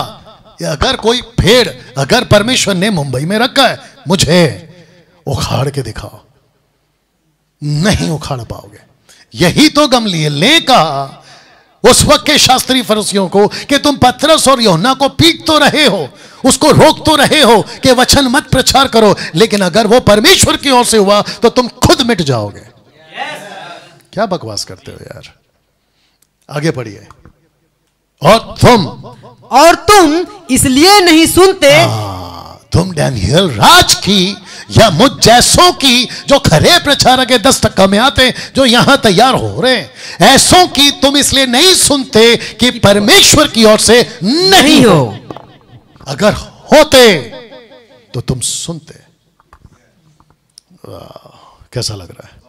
या अगर कोई पेड़ अगर परमेश्वर ने मुंबई में रखा है मुझे उखाड़ के दिखाओ नहीं उखाड़ पाओगे यही तो गमलियल ले कहा उस वक्त के शास्त्री फरसियों को कि तुम पथरस और योना को पीट तो रहे हो उसको रोक तो रहे हो कि वचन मत प्रचार करो लेकिन अगर वो परमेश्वर की ओर से हुआ तो तुम खुद मिट जाओगे yes, क्या बकवास करते हो यार आगे पढ़िए और तुम और तुम इसलिए नहीं सुनते हाँ, तुम डैनियल राज की या मुझ जैसों की जो खरे प्रचारक है दस टक्का में आते जो यहां तैयार हो रहे हैं ऐसों की तुम इसलिए नहीं सुनते कि परमेश्वर की ओर से नहीं हो अगर होते तो तुम सुनते कैसा लग रहा है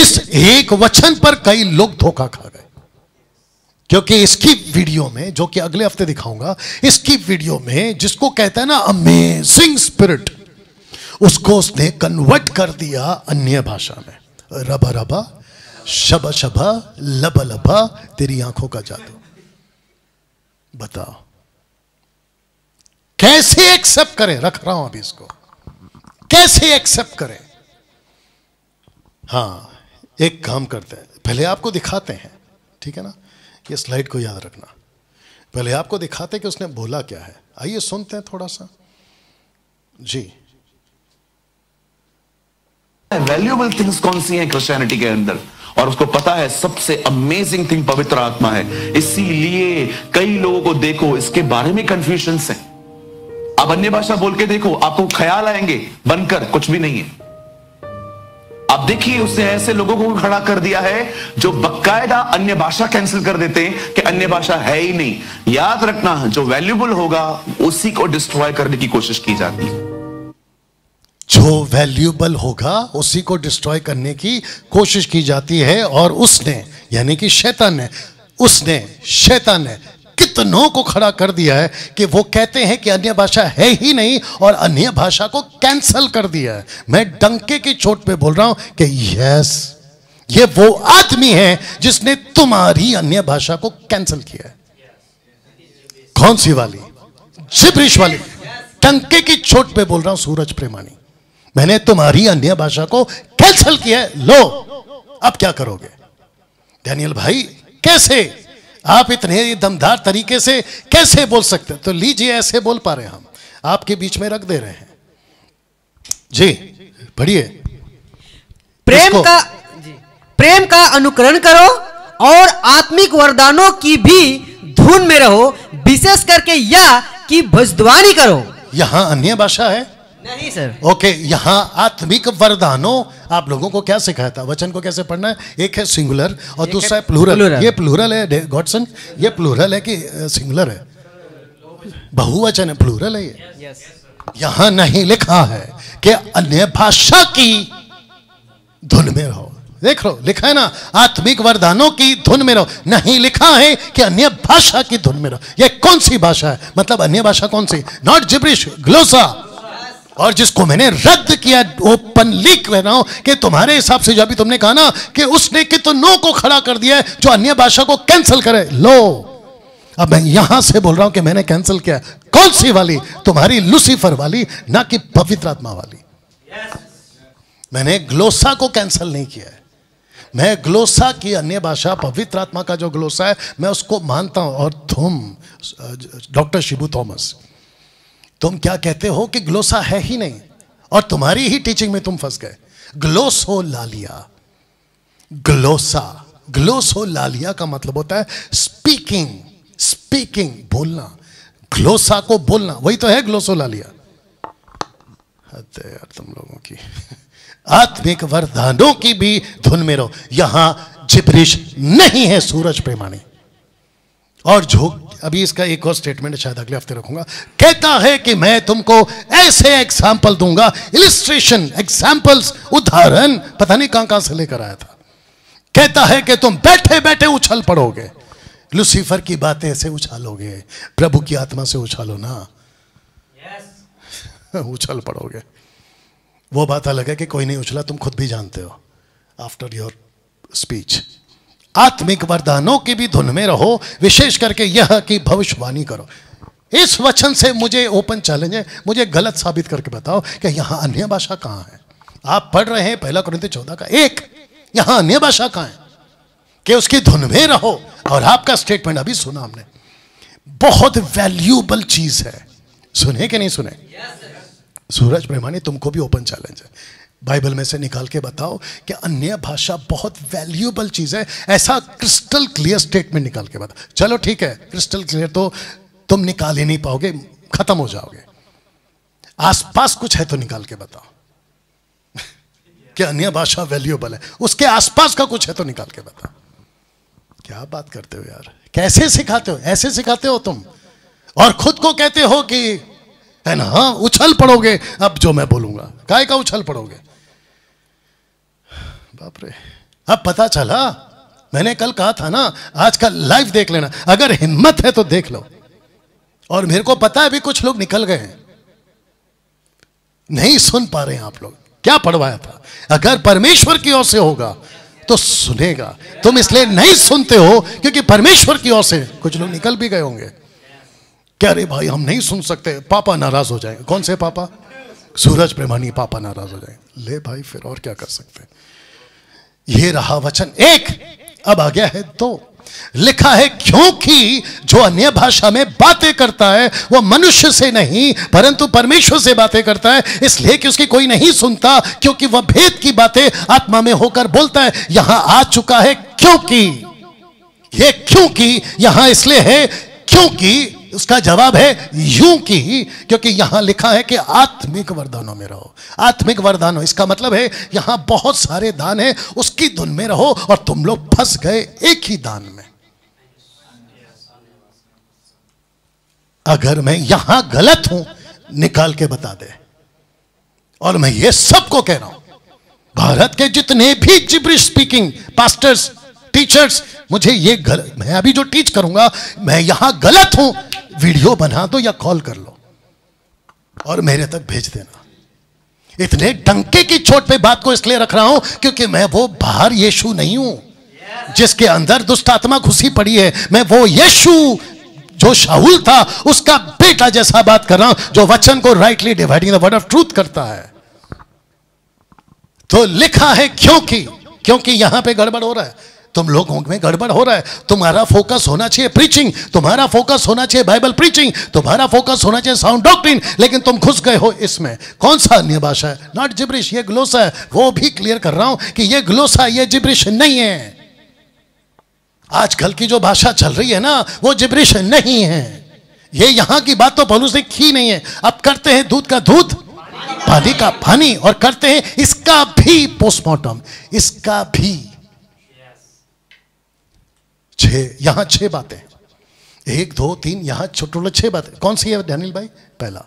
इस एक वचन पर कई लोग धोखा खा गए क्योंकि इसकी वीडियो में जो कि अगले हफ्ते दिखाऊंगा इसकी वीडियो में जिसको कहता है ना अमेजिंग स्पिरिट उसको उसने कन्वर्ट कर दिया अन्य भाषा में रबा रबा शबा शबा लबा लबा तेरी आंखों का जादू बताओ कैसे एक्सेप्ट करें रख रहा हूं अभी इसको कैसे एक्सेप्ट करें हाँ एक काम करते हैं पहले आपको दिखाते हैं ठीक है ना ये स्लाइड को याद रखना पहले आपको दिखाते कि उसने बोला क्या है आइए सुनते हैं थोड़ा सा जी वैल्यूएबल थिंग्स कौन सी हैं क्रिश्चियनिटी के अंदर और उसको पता है सबसे अमेजिंग थिंग पवित्र आत्मा है इसीलिए कई लोगों को देखो इसके बारे में कंफ्यूजन है आप अन्य भाषा बोल के देखो आपको ख्याल आएंगे बनकर कुछ भी नहीं है आप देखिए उसने ऐसे लोगों को खड़ा कर दिया है जो बकायदा अन्य भाषा कैंसिल कर देते हैं कि अन्य भाषा है ही नहीं याद रखना जो वैल्यूबल होगा उसी को डिस्ट्रॉय करने की कोशिश की जाती है जो वैल्यूबल होगा उसी को डिस्ट्रॉय करने की कोशिश की जाती है और उसने यानी कि शैतान ने उसने शैतान ने कितनों को खड़ा कर दिया है कि वो कहते हैं कि अन्य भाषा है ही नहीं और अन्य भाषा को कैंसल कर दिया है मैं डंके की चोट पे बोल रहा हूं कि यस ये वो आदमी है जिसने तुम्हारी अन्य भाषा को कैंसल किया है कौन सी वाली जिब्रिश वाली डंके की चोट पे बोल रहा हूं सूरज प्रेमानी मैंने तुम्हारी अन्य भाषा को कैंसल किया है लो अब क्या करोगे डैनियल भाई कैसे आप इतने दमदार तरीके से कैसे बोल सकते हैं तो लीजिए ऐसे बोल पा रहे हम आपके बीच में रख दे रहे हैं जी पढ़िए प्रेम का प्रेम का अनुकरण करो और आत्मिक वरदानों की भी धुन में रहो विशेष करके या कि भजद्वानी करो यहां अन्य भाषा है नहीं सर ओके यहाँ आत्मिक वरदानों आप लोगों को क्या सिखाया था वचन को कैसे पढ़ना है एक है सिंगुलर और दूसरा है प्लूरल ये प्लूरल है गॉडसन ये प्लूरल है कि सिंगुलर है बहुवचन है प्लूरल है ये यहाँ नहीं लिखा है कि अन्य भाषा की धुन में रहो देख लो लिखा है ना आत्मिक वरदानों की धुन में रहो नहीं लिखा है कि अन्य भाषा की धुन में रहो यह कौन सी भाषा है मतलब अन्य भाषा कौन सी नॉट जिब्रिश ग्लोसा और जिसको मैंने रद्द किया ओपनली कह रहा हूं कि तुम्हारे हिसाब से जो अभी तुमने कहा ना कि उसने कितनों को खड़ा कर दिया है जो अन्य भाषा को कैंसिल करे लो अब मैं यहां से बोल रहा हूं कि मैंने कैंसिल किया कौन सी वाली तुम्हारी लुसीफर वाली ना कि पवित्र आत्मा वाली मैंने ग्लोसा को कैंसिल नहीं किया है मैं ग्लोसा की अन्य भाषा पवित्र आत्मा का जो ग्लोसा है मैं उसको मानता हूं और तुम डॉक्टर शिबू थॉमस तुम क्या कहते हो कि ग्लोसा है ही नहीं और तुम्हारी ही टीचिंग में तुम फंस गए ग्लोसो लालिया ग्लोसा ग्लोसो लालिया का मतलब होता है स्पीकिंग स्पीकिंग बोलना ग्लोसा को बोलना वही तो है ग्लोसो लालिया यार तुम लोगों की आत्मिक वरदानों की भी धुन में रहो यहां जिपरिश नहीं है सूरज पैमाने और जो अभी इसका एक और स्टेटमेंट शायद अगले हफ्ते रखूंगा कहता है कि मैं तुमको ऐसे एग्जाम्पल दूंगा इलिस्ट्रेशन एग्जाम्पल्स उदाहरण पता नहीं कहां कहां से लेकर आया था कहता है कि तुम बैठे बैठे उछल पड़ोगे लुसीफर की बातें ऐसे उछालोगे प्रभु की आत्मा से उछालो ना yes. [LAUGHS] उछल पड़ोगे वो बात अलग है कि कोई नहीं उछला तुम खुद भी जानते हो आफ्टर योर स्पीच आत्मिक वरदानों की भी धुन में रहो विशेष करके यह कि भविष्यवाणी करो इस वचन से मुझे ओपन चैलेंज है मुझे गलत साबित करके बताओ कि यहां अन्य भाषा कहां है आप पढ़ रहे हैं पहला क्रंथ चौदह का एक यहां अन्य भाषा कहां है कि उसकी धुन में रहो और आपका स्टेटमेंट अभी सुना हमने बहुत वैल्यूबल चीज है सुने कि नहीं सुने yes, सूरज प्रेमा तुमको भी ओपन चैलेंज है बाइबल में से निकाल के बताओ कि अन्य भाषा बहुत वैल्यूबल चीज़ है ऐसा क्रिस्टल क्लियर स्टेटमेंट निकाल के बताओ चलो ठीक है क्रिस्टल क्लियर तो तुम निकाल ही नहीं पाओगे खत्म हो जाओगे आसपास कुछ है तो निकाल के बताओ [LAUGHS] कि अन्य भाषा वैल्यूएबल है उसके आसपास का कुछ है तो निकाल के बताओ क्या बात करते हो यार कैसे सिखाते हो ऐसे सिखाते हो तुम और खुद को कहते हो कि है ना हाँ उछल पड़ोगे अब जो मैं बोलूंगा काय का उछल पड़ोगे बाप रे अब पता चला मैंने कल कहा था ना आज का लाइव देख लेना अगर हिम्मत है तो देख लो और मेरे को पता है अभी कुछ लोग निकल गए हैं नहीं सुन पा रहे हैं आप लोग क्या पढ़वाया था अगर परमेश्वर की ओर से होगा तो सुनेगा तुम इसलिए नहीं सुनते हो क्योंकि परमेश्वर की ओर से कुछ लोग निकल भी गए होंगे क्या अरे भाई हम नहीं सुन सकते पापा नाराज हो जाएंगे कौन से पापा सूरज प्रेमानी पापा नाराज हो जाए ले भाई फिर और क्या कर सकते हैं ये रहा वचन एक अब आ गया है दो लिखा है क्योंकि जो अन्य भाषा में बातें करता है वह मनुष्य से नहीं परंतु परमेश्वर से बातें करता है इसलिए कि उसकी कोई नहीं सुनता क्योंकि वह भेद की बातें आत्मा में होकर बोलता है यहां आ चुका है क्योंकि यह क्योंकि यहां इसलिए है क्योंकि उसका जवाब है यूं की क्योंकि यहां लिखा है कि आत्मिक वरदानों में रहो आत्मिक वरदानों इसका मतलब है यहां बहुत सारे दान है उसकी धुन में रहो और तुम लोग फंस गए एक ही दान में अगर मैं यहां गलत हूं निकाल के बता दे और मैं ये सबको कह रहा हूं भारत के जितने भी जिब्रिश स्पीकिंग पास्टर्स टीचर्स मुझे ये गलत मैं अभी जो टीच करूंगा मैं यहां गलत हूं वीडियो बना दो या कॉल कर लो और मेरे तक भेज देना इतने डंके की चोट पे बात को इसलिए रख रहा हूं क्योंकि मैं वो बाहर यीशु नहीं हूं जिसके अंदर दुष्ट आत्मा घुसी पड़ी है मैं वो यीशु जो शाहुल था उसका बेटा जैसा बात कर रहा हूं जो वचन को rightly dividing the word of truth करता है तो लिखा है क्योंकि क्योंकि यहां पे गड़बड़ हो रहा है तुम लोगों में गड़बड़ हो रहा है तुम्हारा फोकस होना चाहिए प्रीचिंग तुम्हारा फोकस होना चाहिए बाइबल प्रीचिंग तुम्हारा फोकस होना चाहिए साउंड डॉक्ट्रिन लेकिन तुम घुस गए हो इसमें कौन सा अन्य भाषा है नॉट जिब्रिश ये ग्लोसा है वो भी क्लियर कर रहा हूं कि ये ग्लोसा ये जिब्रिश नहीं है आजकल की जो भाषा चल रही है ना वो जिब्रिश नहीं है ये यहां की बात तो पलूस से की नहीं है अब करते हैं दूध का दूध पानी का पानी और करते हैं इसका भी पोस्टमार्टम इसका भी छह यहां छह बातें एक दो तीन छोटे छोटे छह बातें कौन सी है डैनिल भाई पहला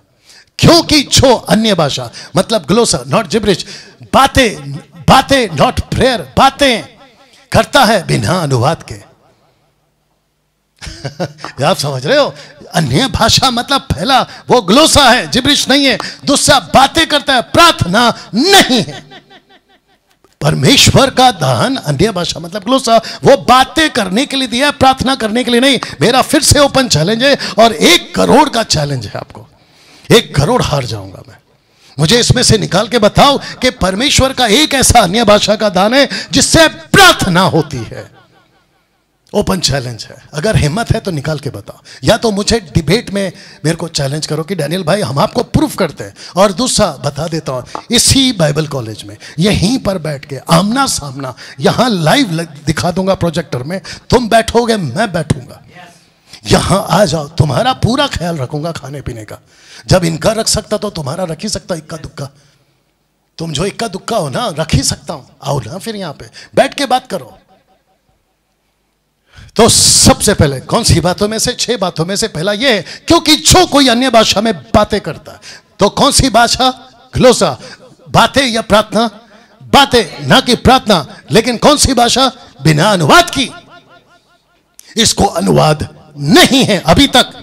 क्योंकि छो अन्य भाषा मतलब ग्लोसा नॉट जिब्रिश बातें बातें नॉट प्रेयर बातें करता है बिना अनुवाद के [LAUGHS] आप समझ रहे हो अन्य भाषा मतलब पहला वो ग्लोसा है जिब्रिश नहीं है दूसरा बातें करता है प्रार्थना नहीं है परमेश्वर का दान अन्य भाषा मतलब वो बातें करने के लिए दिया है प्रार्थना करने के लिए नहीं मेरा फिर से ओपन चैलेंज है और एक करोड़ का चैलेंज है आपको एक करोड़ हार जाऊंगा मैं मुझे इसमें से निकाल के बताओ कि परमेश्वर का एक ऐसा अन्य भाषा का दान है जिससे प्रार्थना होती है ओपन चैलेंज है अगर हिम्मत है तो निकाल के बताओ या तो मुझे डिबेट में मेरे को चैलेंज करो कि डैनियल भाई हम आपको प्रूफ करते हैं और दूसरा बता देता हूँ इसी बाइबल कॉलेज में यहीं पर बैठ के आमना सामना यहाँ लाइव दिखा दूंगा प्रोजेक्टर में तुम बैठोगे मैं बैठूंगा यहाँ आ जाओ तुम्हारा पूरा ख्याल रखूंगा खाने पीने का जब इनका रख सकता तो तुम्हारा रख ही सकता इक्का दुक्का तुम जो इक्का दुक्का हो ना रख ही सकता हूँ आओ ना फिर यहाँ पे बैठ के बात करो तो सबसे पहले कौन सी बातों में से छह बातों में से पहला यह है क्योंकि जो कोई अन्य भाषा में बातें करता तो कौन सी भाषा घलोसा बातें या प्रार्थना बातें ना कि प्रार्थना लेकिन कौन सी भाषा बिना अनुवाद की इसको अनुवाद नहीं है अभी तक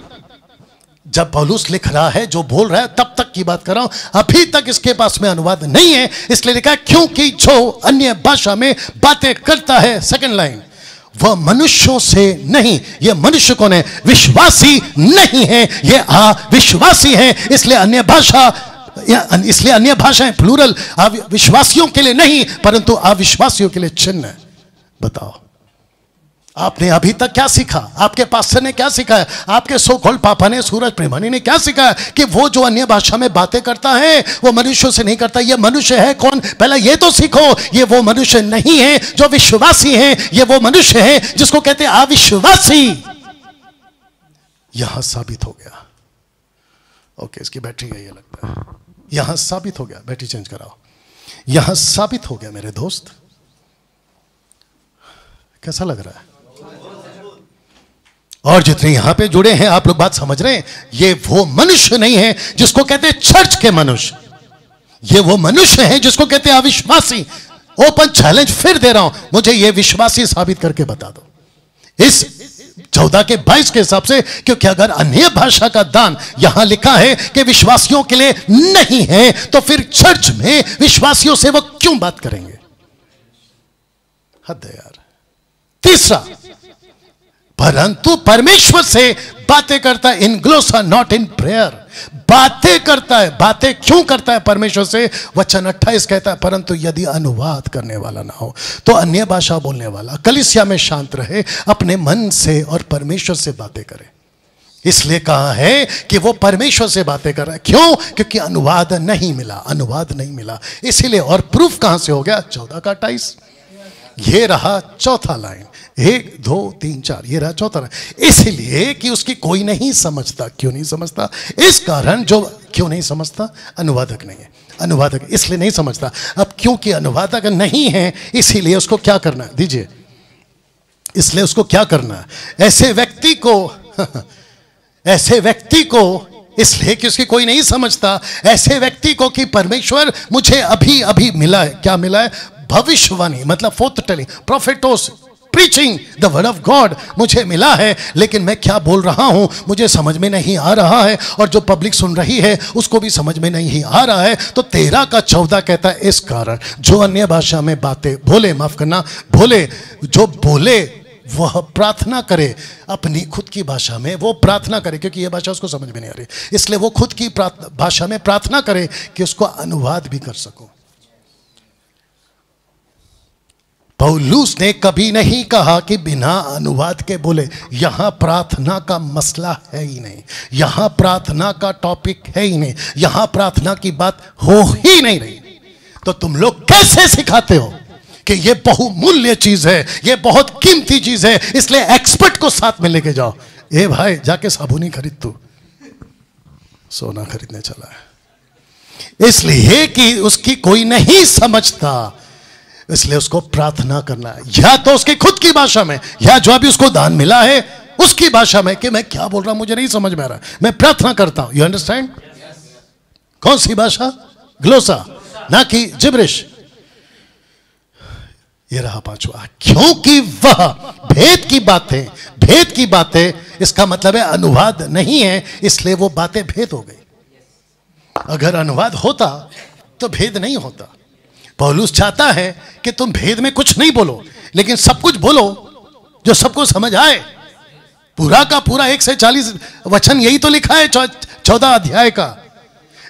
जब पौलूस लिख रहा है जो बोल रहा है तब तक की बात कर रहा हूं अभी तक इसके पास में अनुवाद नहीं है इसलिए लिखा क्योंकि जो अन्य भाषा में बातें करता है सेकंड लाइन वह मनुष्यों से नहीं ये मनुष्य कौन है विश्वासी नहीं है ये अविश्वासी है इसलिए अन्य भाषा इसलिए अन्य भाषाएं प्लूरल अविश्वासियों के लिए नहीं परंतु अविश्वासियों के लिए चिन्ह बताओ आपने अभी तक क्या सीखा आपके पास ने क्या सिखाया आपके सोखोल पापा ने सूरज प्रेमानी ने क्या सिखाया कि वो जो अन्य भाषा में बातें करता है वो मनुष्यों से नहीं करता ये मनुष्य है कौन पहला ये तो सीखो ये वो मनुष्य नहीं है जो विश्वासी है ये वो मनुष्य है जिसको कहते हैं अविश्वासी यहां साबित हो गया ओके इसकी बैटरी यही लगता है यहां साबित हो गया बैटरी चेंज कराओ यहां साबित हो गया मेरे दोस्त कैसा लग रहा है और जितने यहां पे जुड़े हैं आप लोग बात समझ रहे हैं ये वो मनुष्य नहीं है जिसको कहते चर्च के मनुष्य ये वो मनुष्य है जिसको कहते अविश्वासी ओपन चैलेंज फिर दे रहा हूं मुझे ये विश्वासी साबित करके बता दो इस चौदह के बाईस के हिसाब से क्योंकि अगर अन्य भाषा का दान यहां लिखा है कि विश्वासियों के लिए नहीं है तो फिर चर्च में विश्वासियों से वो क्यों बात करेंगे हद यार तीसरा परंतु परमेश्वर से बातें करता है in gloss are not in prayer बातें करता है बातें क्यों करता है परमेश्वर से वचन अट्ठाईस कहता है परंतु यदि अनुवाद करने वाला ना हो तो अन्य भाषा बोलने वाला कलिसिया में शांत रहे अपने मन से और परमेश्वर से बातें करे इसलिए कहा है कि वो परमेश्वर से बातें कर रहा है क्यों क्योंकि अनुवाद नहीं मिला अनुवाद नहीं मिला इसीलिए और प्रूफ कहां से हो गया चौदह का अट्ठाईस ये रहा चौथा लाइन एक दो तीन चार ये रहा चौथा लाइन इसलिए कि उसकी कोई नहीं समझता क्यों नहीं समझता इस कारण जो क्यों नहीं समझता अनुवादक नहीं है अनुवादक इसलिए नहीं समझता अब क्योंकि अनुवादक नहीं है इसीलिए उसको क्या करना है दीजिए इसलिए उसको क्या करना ऐसे व्यक्ति को [LAUGHS] ऐसे व्यक्ति को इसलिए कि उसकी कोई नहीं समझता ऐसे व्यक्ति को कि परमेश्वर मुझे अभी अभी मिला है क्या मिला है भविष्यवाणी मतलब forth telling prophets preaching the word of God मुझे मिला है लेकिन मैं क्या बोल रहा हूं मुझे समझ में नहीं आ रहा है और जो पब्लिक सुन रही है उसको भी समझ में नहीं आ रहा है तो तेरह का चौदह कहता है इस कारण जो अन्य भाषा में बातें बोले माफ करना बोले जो बोले वह प्रार्थना करे अपनी खुद की भाषा में वो प्रार्थना करे क्योंकि यह भाषा उसको समझ में नहीं आ रही इसलिए वो खुद की भाषा में प्रार्थना करे कि उसको अनुवाद भी कर सको पौलूस ने कभी नहीं कहा कि बिना अनुवाद के बोले यहाँ प्रार्थना का मसला है ही नहीं यहाँ प्रार्थना का टॉपिक है ही नहीं यहाँ प्रार्थना की बात हो ही नहीं रही तो तुम लोग कैसे सिखाते हो कि ये बहुमूल्य चीज है ये बहुत कीमती चीज है इसलिए एक्सपर्ट को साथ में लेके जाओ ए भाई जाके साबुनी खरीद तू सोना खरीदने चला है इसलिए कि उसकी कोई नहीं समझता इसलिए उसको प्रार्थना करना है या तो उसकी खुद की भाषा में या जो अभी उसको दान मिला है उसकी भाषा में कि मैं क्या बोल रहा हूं मुझे नहीं समझ में आ रहा मैं प्रार्थना करता हूं यू अंडरस्टैंड कौन सी भाषा ग्लोसा ना कि जिब्रिश ये रहा पांचवा क्योंकि वह भेद की बातें भेद की बातें इसका मतलब है अनुवाद नहीं है इसलिए वो बातें भेद हो गई अगर अनुवाद होता तो भेद नहीं होता पौलूस चाहता है कि तुम भेद में कुछ नहीं बोलो लेकिन सब कुछ बोलो जो सबको समझ आए पूरा का पूरा एक से चालीस वचन यही तो लिखा है चौदह अध्याय का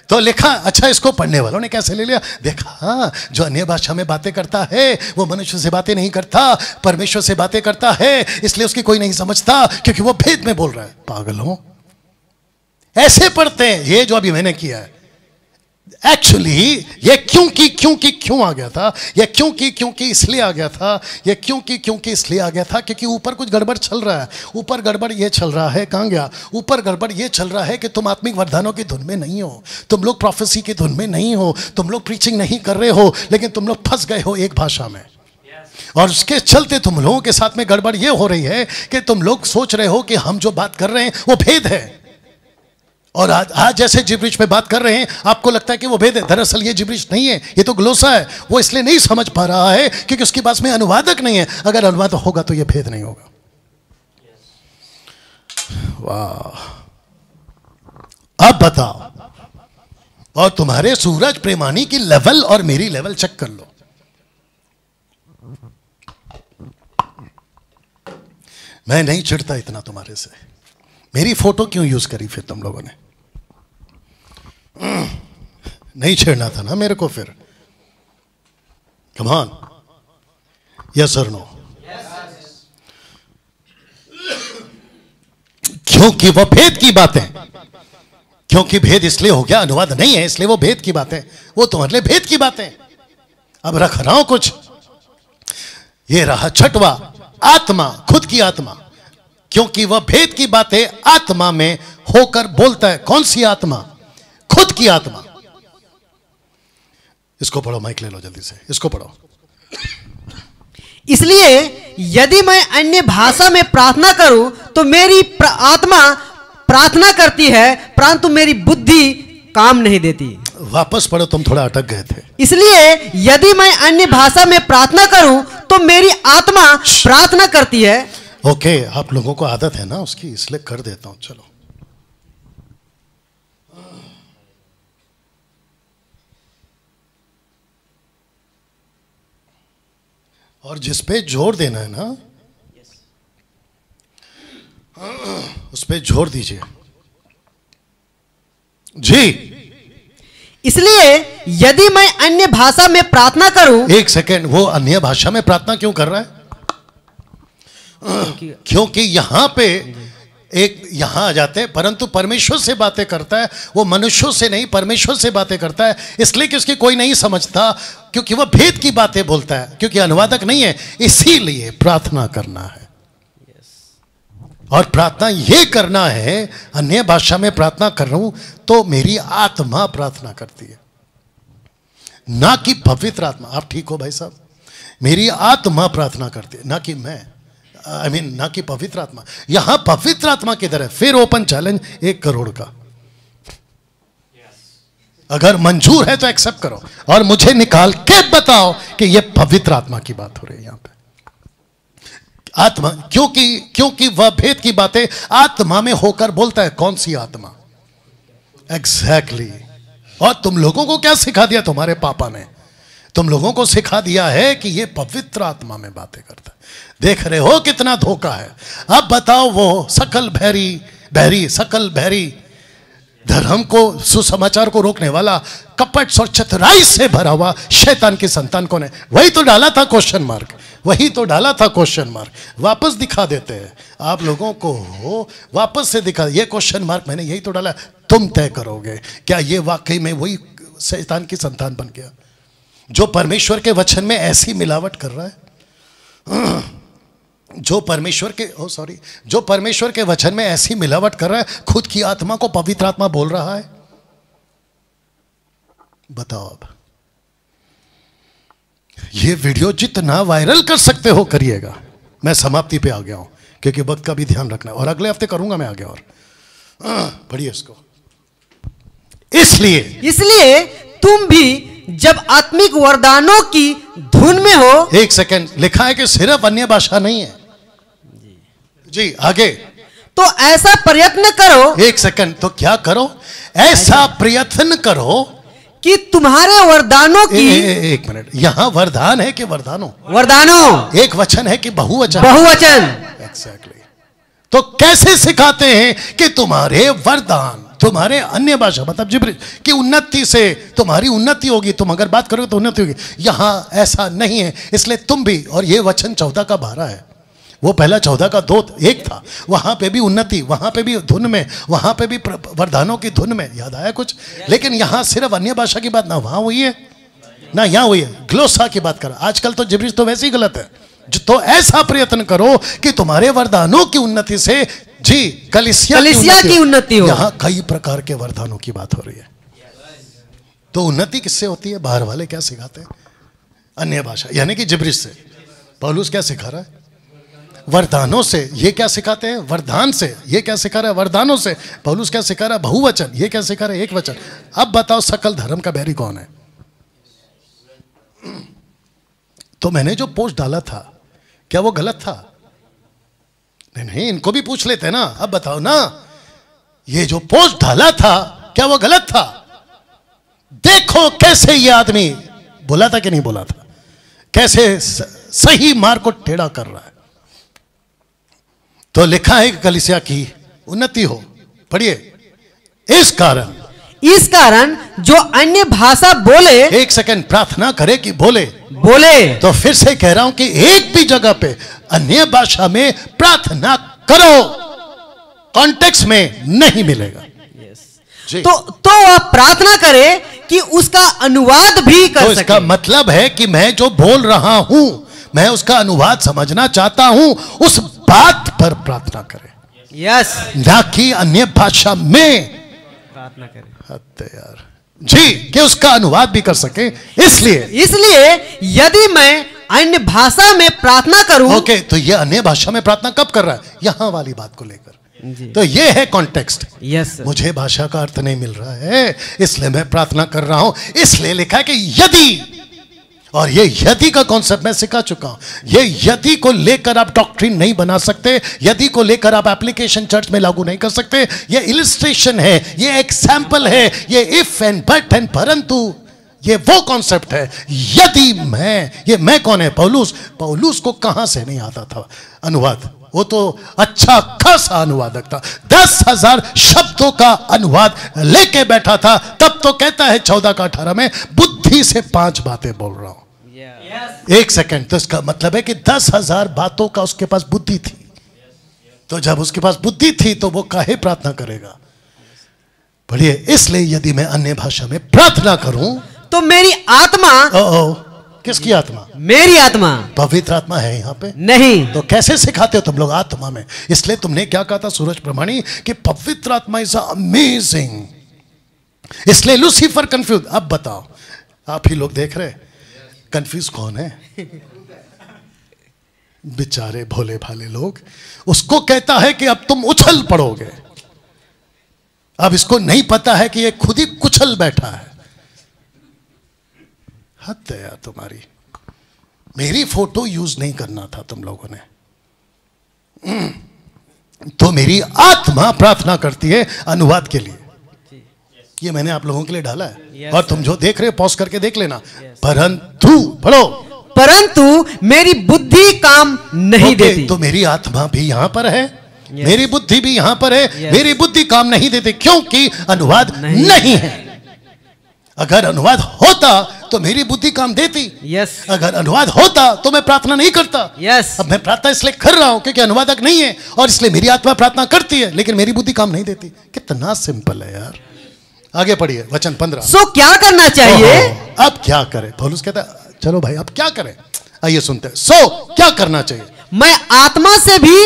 तो लिखा अच्छा इसको पढ़ने वालों ने कैसे ले लिया देखा हाँ जो अन्य भाषा में बातें करता है वो मनुष्य से बातें नहीं करता परमेश्वर से बातें करता है इसलिए उसकी कोई नहीं समझता क्योंकि वो भेद में बोल रहा है पागलों ऐसे पढ़ते हैं ये जो अभी मैंने किया है एक्चुअली ये क्योंकि क्योंकि क्यों आ गया था ये क्योंकि क्योंकि इसलिए आ गया था ये क्योंकि क्योंकि इसलिए आ गया था क्योंकि ऊपर कुछ गड़बड़ चल रहा है ऊपर गड़बड़ ये चल रहा है कहाँ गया ऊपर गड़बड़ ये चल रहा है कि तुम आत्मिक वरदानों की धुन में नहीं हो तुम लोग प्रोफेसी की धुन में नहीं हो तुम लोग प्रीचिंग नहीं कर रहे हो लेकिन तुम लोग फंस गए हो एक भाषा में और उसके चलते तुम लोगों के साथ में गड़बड़ ये हो रही है कि तुम लोग सोच रहे हो कि हम जो बात कर रहे हैं वो भेद है और आज आज जैसे जिब्रिज पे बात कर रहे हैं आपको लगता है कि वो भेद है दरअसल ये जिब्रिज नहीं है ये तो ग्लोसा है वो इसलिए नहीं समझ पा रहा है क्योंकि उसके पास में अनुवादक नहीं है अगर अनुवाद होगा तो ये भेद नहीं होगा वाह अब बताओ और तुम्हारे सूरज प्रेमानी की लेवल और मेरी लेवल चेक कर लो मैं नहीं चिड़ता इतना तुम्हारे से मेरी फोटो क्यों यूज करी फिर तुम लोगों ने [CLEARS THROAT] नहीं छेड़ना था ना मेरे को फिर कमान यस सर नो क्योंकि वह भेद की बातें क्योंकि भेद इसलिए हो गया अनुवाद नहीं है इसलिए वो भेद की बातें वो तुम्हारे लिए भेद की बातें अब रख रहा हूं कुछ ये रहा छठवा आत्मा खुद की आत्मा क्योंकि वह भेद की बातें आत्मा में होकर बोलता है कौन सी आत्मा की आत्मा इसको पढ़ो माइक ले लो जल्दी से इसको पढ़ो इसलिए यदि मैं अन्य भाषा में प्रार्थना करूं तो मेरी प्र, आत्मा प्रार्थना करती है परंतु मेरी बुद्धि काम नहीं देती वापस पढ़ो तुम थोड़ा अटक गए थे इसलिए यदि मैं अन्य भाषा में प्रार्थना करूं तो मेरी आत्मा प्रार्थना करती है ओके आप लोगों को आदत है ना उसकी इसलिए कर देता हूं चलो और जिस पे जोर देना है ना उस पे जोर दीजिए जी इसलिए यदि मैं अन्य भाषा में प्रार्थना करूं एक सेकेंड वो अन्य भाषा में प्रार्थना क्यों कर रहा है क्योंकि यहां पे एक यहां आ जाते हैं परंतु परमेश्वर से बातें करता है वो मनुष्यों से नहीं परमेश्वर से बातें करता है इसलिए कि उसकी कोई नहीं समझता क्योंकि वह भेद की बातें बोलता है क्योंकि अनुवादक नहीं है इसीलिए प्रार्थना करना है और प्रार्थना यह करना है अन्य भाषा में प्रार्थना कर रहा हूं तो मेरी आत्मा प्रार्थना करती है ना कि पवित्र आत्मा आप ठीक हो भाई साहब मेरी आत्मा प्रार्थना करती है ना कि मैं आई I मीन mean, ना कि पवित्र आत्मा यहां पवित्र आत्मा किधर है फिर ओपन चैलेंज एक करोड़ का अगर मंजूर है तो एक्सेप्ट करो और मुझे निकाल के बताओ कि यह पवित्र आत्मा की बात हो रही है यहां पे आत्मा क्योंकि क्योंकि वह भेद की बातें आत्मा में होकर बोलता है कौन सी आत्मा एग्जैक्टली exactly. और तुम लोगों को क्या सिखा दिया तुम्हारे पापा ने तुम लोगों को सिखा दिया है कि ये पवित्र आत्मा में बातें करता है देख रहे हो कितना धोखा है अब बताओ वो सकल भैरी भैरी सकल भैरी धर्म को सुसमाचार को रोकने वाला कपट और छतराई से भरा हुआ शैतान की संतान कौन है वही तो डाला था क्वेश्चन मार्क वही तो डाला था क्वेश्चन मार्क वापस दिखा देते हैं आप लोगों को हो वापस से दिखा ये क्वेश्चन मार्क मैंने यही तो डाला तुम तय करोगे क्या ये वाकई में वही शैतान की संतान बन गया जो परमेश्वर के वचन में ऐसी मिलावट कर रहा है जो परमेश्वर के ओ oh, सॉरी जो परमेश्वर के वचन में ऐसी मिलावट कर रहा है खुद की आत्मा को पवित्र आत्मा बोल रहा है बताओ अब ये वीडियो जितना वायरल कर सकते हो करिएगा मैं समाप्ति पे आ गया हूं क्योंकि वक्त का भी ध्यान रखना है और अगले हफ्ते करूंगा मैं आगे और हाँ, पढ़िए इसको इसलिए इसलिए तुम भी जब आत्मिक वरदानों की धुन में हो एक सेकेंड लिखा है कि सिर्फ अन्य भाषा नहीं है जी आगे तो ऐसा प्रयत्न करो एक सेकंड तो क्या करो ऐसा अच्छा। प्रयत्न करो कि तुम्हारे वरदानों की ए, ए, ए, एक मिनट यहाँ वरदान है कि वरदानों वरदानों एक वचन है कि बहुवचन बहुवचन एग्जैक्टली तो कैसे सिखाते हैं कि तुम्हारे वरदान तुम्हारे अन्य भाषा मतलब जिब्र की उन्नति से तुम्हारी उन्नति होगी तुम अगर बात करोगे तो उन्नति होगी यहां ऐसा नहीं है इसलिए तुम भी और ये वचन चौदह का बारह है वो पहला चौदह का दो एक था वहां पे भी उन्नति वहां पे भी धुन में वहां पे भी वरदानों की धुन में याद आया कुछ लेकिन यहां सिर्फ अन्य भाषा की बात ना वहां हुई है ना यहां हुई है ग्लोसा की बात कर आजकल तो जिब्रिज तो वैसे ही गलत है तो ऐसा प्रयत्न करो कि तुम्हारे वरदानों की उन्नति से जी कलिसिया, कलिसिया की उन्नति हो यहाँ कई प्रकार के वरदानों की बात हो रही है तो उन्नति किससे होती है बाहर वाले क्या सिखाते हैं अन्य भाषा यानी कि जिब्रिज से पौलूस क्या सिखा रहा है वरदानों से ये क्या सिखाते हैं वरदान से ये क्या सिखा रहा है वरदानों से पौलुस क्या सिखा रहा है बहुवचन ये क्या सिखा रहा है एक वचन अब बताओ सकल धर्म का बैरी कौन है तो मैंने जो पोस्ट डाला था क्या वो गलत था नहीं नहीं इनको भी पूछ लेते ना अब बताओ ना ये जो पोस्ट डाला था क्या वो गलत था देखो कैसे ये आदमी बोला था कि नहीं बोला था कैसे सही मार्ग को टेढ़ा कर रहा है तो लिखा है कलिसिया की उन्नति हो पढ़िए इस कारण इस कारण जो अन्य भाषा बोले एक सेकंड प्रार्थना करे कि बोले बोले तो फिर से कह रहा हूं कि एक भी जगह पे अन्य भाषा में प्रार्थना करो कॉन्टेक्स में नहीं मिलेगा तो तो आप प्रार्थना करे कि उसका अनुवाद भी कर तो इसका सके। मतलब है कि मैं जो बोल रहा हूं मैं उसका अनुवाद समझना चाहता हूं उस बात पर प्रार्थना करें यस yes. अन्य भाषा में प्रार्थना करें यार जी कि उसका अनुवाद भी कर सके इसलिए इसलिए यदि मैं अन्य भाषा में प्रार्थना करूं ओके okay, तो ये अन्य भाषा में प्रार्थना कब कर रहा है यहां वाली बात को लेकर तो ये है कॉन्टेक्स्ट यस मुझे भाषा का अर्थ नहीं मिल रहा है इसलिए मैं प्रार्थना कर रहा हूं इसलिए लिखा है कि यदि और ये यदि का कॉन्सेप्ट मैं सिखा चुका हूं ये यदि को लेकर आप डॉक्ट्रिन नहीं बना सकते यदि को लेकर आप एप्लीकेशन चर्च में लागू नहीं कर सकते ये इलिस्ट्रेशन है ये एग्जाम्पल है ये इफ एंड बट एंड परंतु ये वो कॉन्सेप्ट है यदि मैं ये मैं कौन है पौलूस पौलूस को कहां से नहीं आता था अनुवाद वो तो अच्छा खासा अनुवादक था दस हजार शब्दों का अनुवाद लेके बैठा था तब तो कहता है चौदह का अठारह में बुद्धि से पांच बातें बोल रहा हूं एक सेकेंड तो इसका मतलब है कि दस हजार बातों का उसके पास बुद्धि थी तो जब उसके पास बुद्धि थी तो वो काहे प्रार्थना करेगा बढ़िए इसलिए यदि मैं अन्य भाषा में प्रार्थना करूं तो मेरी आत्मा ओ, ओ, किसकी आत्मा मेरी आत्मा पवित्र आत्मा है यहाँ पे नहीं तो कैसे सिखाते हो तुम लोग आत्मा में इसलिए तुमने क्या कहा था सूरज प्रमाणी कि पवित्र आत्मा इज अमेजिंग इसलिए लूसीफर कंफ्यूज अब बताओ आप ही लोग देख रहे हैं कंफ्यूज कौन है बेचारे भोले भाले लोग उसको कहता है कि अब तुम उछल पड़ोगे अब इसको नहीं पता है कि ये खुद ही कुछल बैठा है हद यार तुम्हारी मेरी फोटो यूज नहीं करना था तुम लोगों ने हम्म, तो मेरी आत्मा प्रार्थना करती है अनुवाद के लिए ये मैंने आप लोगों के लिए डाला है yes, और तुम जो देख रहे हो पॉज करके देख लेना yes, परंतु पढ़ो परंतु मेरी बुद्धि काम नहीं okay, देती तो मेरी आत्मा भी यहाँ पर है yes. मेरी बुद्धि भी यहाँ पर है मेरी बुद्धि काम नहीं देती क्योंकि अनुवाद नहीं, नहीं है अगर अनुवाद होता तो मेरी बुद्धि काम देती yes. अगर अनुवाद होता तो मैं प्रार्थना नहीं करता yes. अब मैं प्रार्थना इसलिए कर रहा हूं क्योंकि अनुवादक नहीं है और इसलिए मेरी आत्मा प्रार्थना करती है लेकिन मेरी बुद्धि काम नहीं देती कितना सिंपल है यार आगे पढ़िए वचन पंद्रह सो क्या करना चाहिए अब क्या करें पौलुस कहता चलो भाई अब क्या करें आइए सुनते सो क्या करना चाहिए मैं आत्मा से भी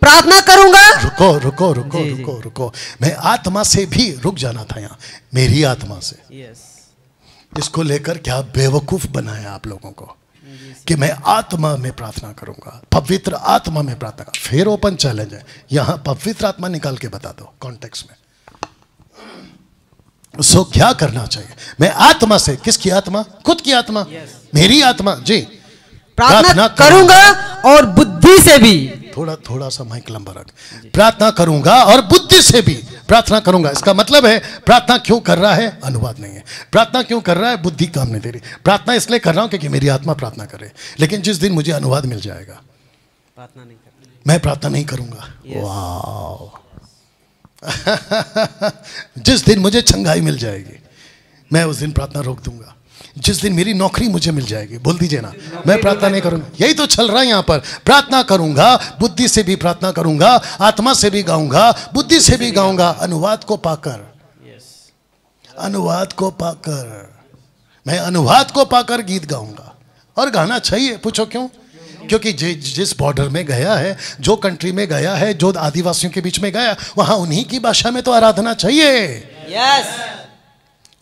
प्रार्थना करूंगा रुको रुको रुको जी, रुको जी. रुको मैं आत्मा से भी रुक जाना था यहाँ मेरी आत्मा से इसको लेकर क्या बेवकूफ बनाया आप लोगों को कि मैं आत्मा में प्रार्थना करूंगा पवित्र आत्मा में प्रार्थना फिर ओपन चैलेंज है यहां पवित्र आत्मा निकाल के बता दो कॉन्टेक्स्ट में सो क्या करना चाहिए मैं आत्मा से किसकी आत्मा खुद की आत्मा yes. मेरी आत्मा जी प्रार्थना करूंगा और बुद्धि से भी थोड़ा थोड़ा सा माइक लंबा रख प्रार्थना करूंगा और बुद्धि से भी प्रार्थना करूंगा इसका मतलब है प्रार्थना क्यों कर रहा है अनुवाद नहीं है प्रार्थना क्यों कर रहा है बुद्धि काम नहीं दे रही प्रार्थना इसलिए कर रहा हूं क्योंकि मेरी आत्मा प्रार्थना करे लेकिन जिस दिन मुझे अनुवाद मिल जाएगा प्रार्थना नहीं मैं प्रार्थना नहीं करूंगा वाह [LAUGHS] जिस दिन मुझे चंगाई मिल जाएगी मैं उस दिन प्रार्थना रोक दूंगा जिस दिन मेरी नौकरी मुझे मिल जाएगी बोल दीजिए ना मैं प्रार्थना नहीं करूंगा यही तो चल रहा है यहाँ पर प्रार्थना करूंगा बुद्धि से भी प्रार्थना करूंगा आत्मा से भी गाऊंगा बुद्धि से भी गाऊंगा अनुवाद को पाकर अनुवाद को पाकर मैं अनुवाद को पाकर गीत गाऊंगा और गाना चाहिए पूछो क्यों क्योंकि जि, जिस बॉर्डर में गया है जो कंट्री में गया है जो आदिवासियों के बीच में गया वहां उन्हीं की भाषा में तो आराधना चाहिए yes.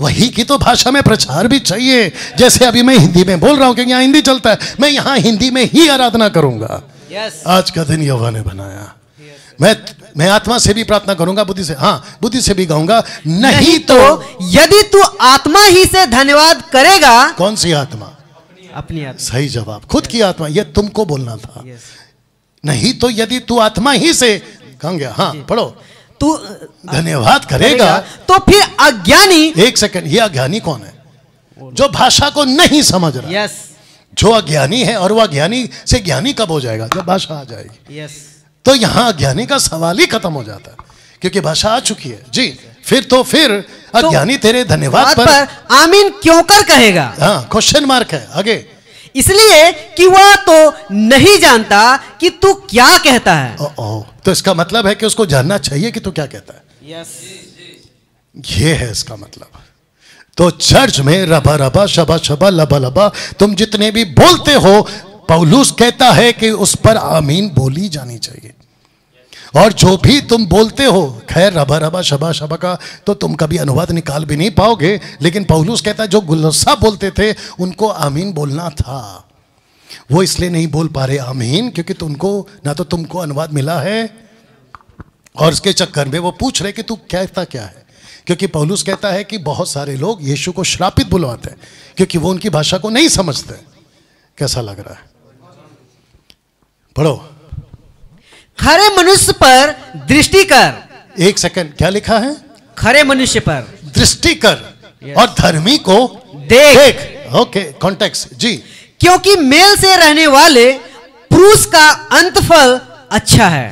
वही की तो भाषा में प्रचार भी चाहिए जैसे अभी मैं हिंदी में बोल रहा हूं क्योंकि यहाँ हिंदी चलता है मैं यहाँ हिंदी में ही आराधना करूंगा yes. आज का दिन यवा ने बनाया मैं मैं आत्मा से भी प्रार्थना करूंगा बुद्धि से हाँ बुद्धि से भी गाऊंगा नहीं, नहीं तो, तो यदि तू आत्मा ही से धन्यवाद करेगा कौन सी आत्मा अपनी आत्मा सही जवाब खुद की आत्मा ये तुमको बोलना था नहीं तो यदि तू आत्मा ही से कहेंगे हाँ पढ़ो तू धन्यवाद करेगा तो फिर अज्ञानी एक सेकंड ये अज्ञानी कौन है जो भाषा को नहीं समझ रहा यस जो अज्ञानी है और वह अज्ञानी से ज्ञानी कब हो जाएगा जब भाषा आ जाएगी यस तो यहाँ अज्ञानी का सवाल ही खत्म हो जाता है क्योंकि भाषा आ चुकी है जी फिर तो फिर तो अज्ञानी तेरे धन्यवाद पर, पर आमीन क्यों कर कहेगा हाँ क्वेश्चन मार्क है आगे इसलिए कि वह तो नहीं जानता कि तू क्या कहता है ओ, ओ, तो इसका मतलब है कि उसको जानना चाहिए कि तू क्या कहता है यस ये है इसका मतलब तो चर्च में रबा रबा शबा शबा लबा लबा तुम जितने भी बोलते हो पौलूस कहता है कि उस पर आमीन बोली जानी चाहिए और जो भी तुम बोलते हो खैर रबा रबा शबा शबा का तो तुम कभी अनुवाद निकाल भी नहीं पाओगे लेकिन पहलूस कहता है जो गुलसा बोलते थे उनको आमीन बोलना था वो इसलिए नहीं बोल पा रहे आमीन क्योंकि तुमको ना तो तुमको अनुवाद मिला है और उसके चक्कर में वो पूछ रहे कि तू कहता क्या है क्योंकि पहलूस कहता है कि बहुत सारे लोग यीशु को श्रापित बुलवाते हैं क्योंकि वो उनकी भाषा को नहीं समझते कैसा लग रहा है पढ़ो खरे मनुष्य पर दृष्टि कर एक सेकंड क्या लिखा है खरे मनुष्य पर दृष्टि कर और धर्मी को देख, देख। ओके कॉन्टेक्स जी क्योंकि मेल से रहने वाले पुरुष का अंतफल अच्छा है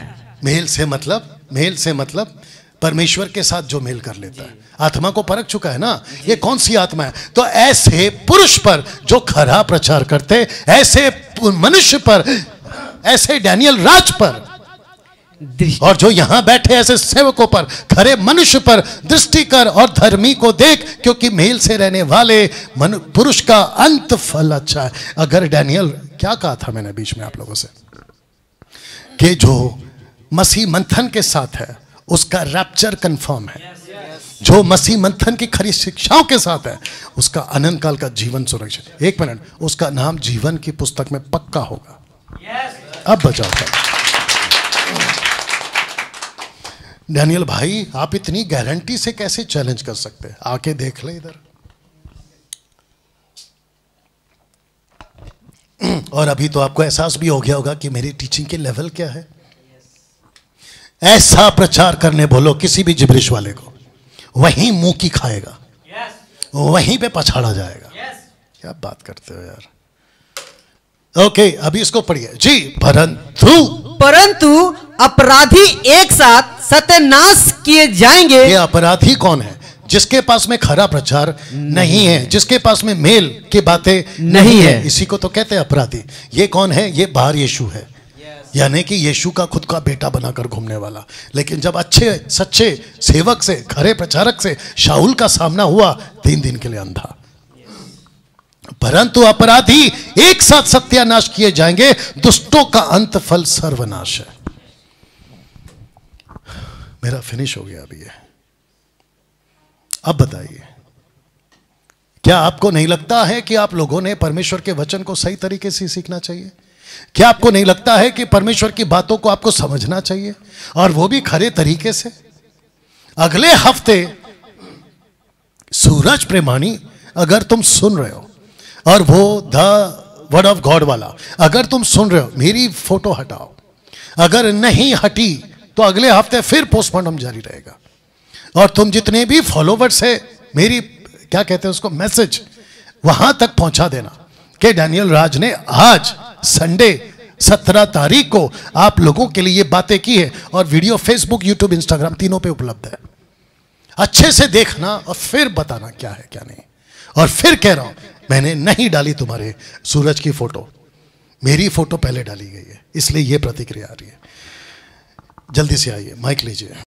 मेल से मतलब मेल से मतलब परमेश्वर के साथ जो मेल कर लेता है आत्मा को परख चुका है ना ये कौन सी आत्मा है तो ऐसे पुरुष पर जो खरा प्रचार करते ऐसे मनुष्य पर ऐसे डैनियल राज पर और जो यहां बैठे ऐसे सेवकों पर खरे मनुष्य पर दृष्टि कर और धर्मी को देख क्योंकि मेल से रहने वाले पुरुष का अंत फल अच्छा है अगर डैनियल क्या कहा था मैंने बीच में आप लोगों से कि जो मसीह मंथन के साथ है उसका रैप्चर कंफर्म है जो मसीह मंथन की खरी शिक्षाओं के साथ है उसका अनंत काल का जीवन सुरक्षित एक मिनट उसका नाम जीवन की पुस्तक में पक्का होगा अब बचाओ डैनियल भाई आप इतनी गारंटी से कैसे चैलेंज कर सकते हैं आके देख ले इधर और अभी तो आपको एहसास भी हो गया होगा कि मेरी टीचिंग के लेवल क्या है ऐसा प्रचार करने बोलो किसी भी जिब्रिश वाले को वहीं मुंह की खाएगा वहीं पे पछाड़ा जाएगा क्या बात करते हो यार ओके अभी इसको पढ़िए जी परंतु परंतु अपराधी एक साथ सत्यनाश किए जाएंगे ये अपराधी कौन है जिसके पास में खरा प्रचार नहीं है जिसके पास में मेल की बातें नहीं, नहीं है इसी को तो कहते हैं अपराधी ये कौन है ये बाहर यीशु है yes. यानी कि यीशु का खुद का बेटा बनाकर घूमने वाला लेकिन जब अच्छे सच्चे सेवक से खरे प्रचारक से शाहुल का सामना हुआ तीन दिन के लिए अंधा परंतु अपराधी एक साथ सत्यानाश किए जाएंगे दुष्टों का अंत फल सर्वनाश है मेरा फिनिश हो गया अभी ये अब बताइए क्या आपको नहीं लगता है कि आप लोगों ने परमेश्वर के वचन को सही तरीके से सीखना चाहिए क्या आपको नहीं लगता है कि परमेश्वर की बातों को आपको समझना चाहिए और वो भी खरे तरीके से अगले हफ्ते सूरज प्रेमानी अगर तुम सुन रहे हो और वो द वर्ड ऑफ गॉड वाला अगर तुम सुन रहे हो मेरी फोटो हटाओ अगर नहीं हटी तो अगले हफ्ते फिर पोस्टमार्टम जारी रहेगा और तुम जितने भी फॉलोवर्स है मेरी क्या कहते हैं उसको मैसेज वहां तक पहुंचा देना कि डैनियल राज ने आज संडे सत्रह तारीख को आप लोगों के लिए ये बातें की है और वीडियो फेसबुक यूट्यूब इंस्टाग्राम तीनों पे उपलब्ध है अच्छे से देखना और फिर बताना क्या है क्या नहीं और फिर कह रहा हूं मैंने नहीं डाली तुम्हारे सूरज की फोटो मेरी फोटो पहले डाली गई है इसलिए यह प्रतिक्रिया आ रही है जल्दी से आइए माइक लीजिए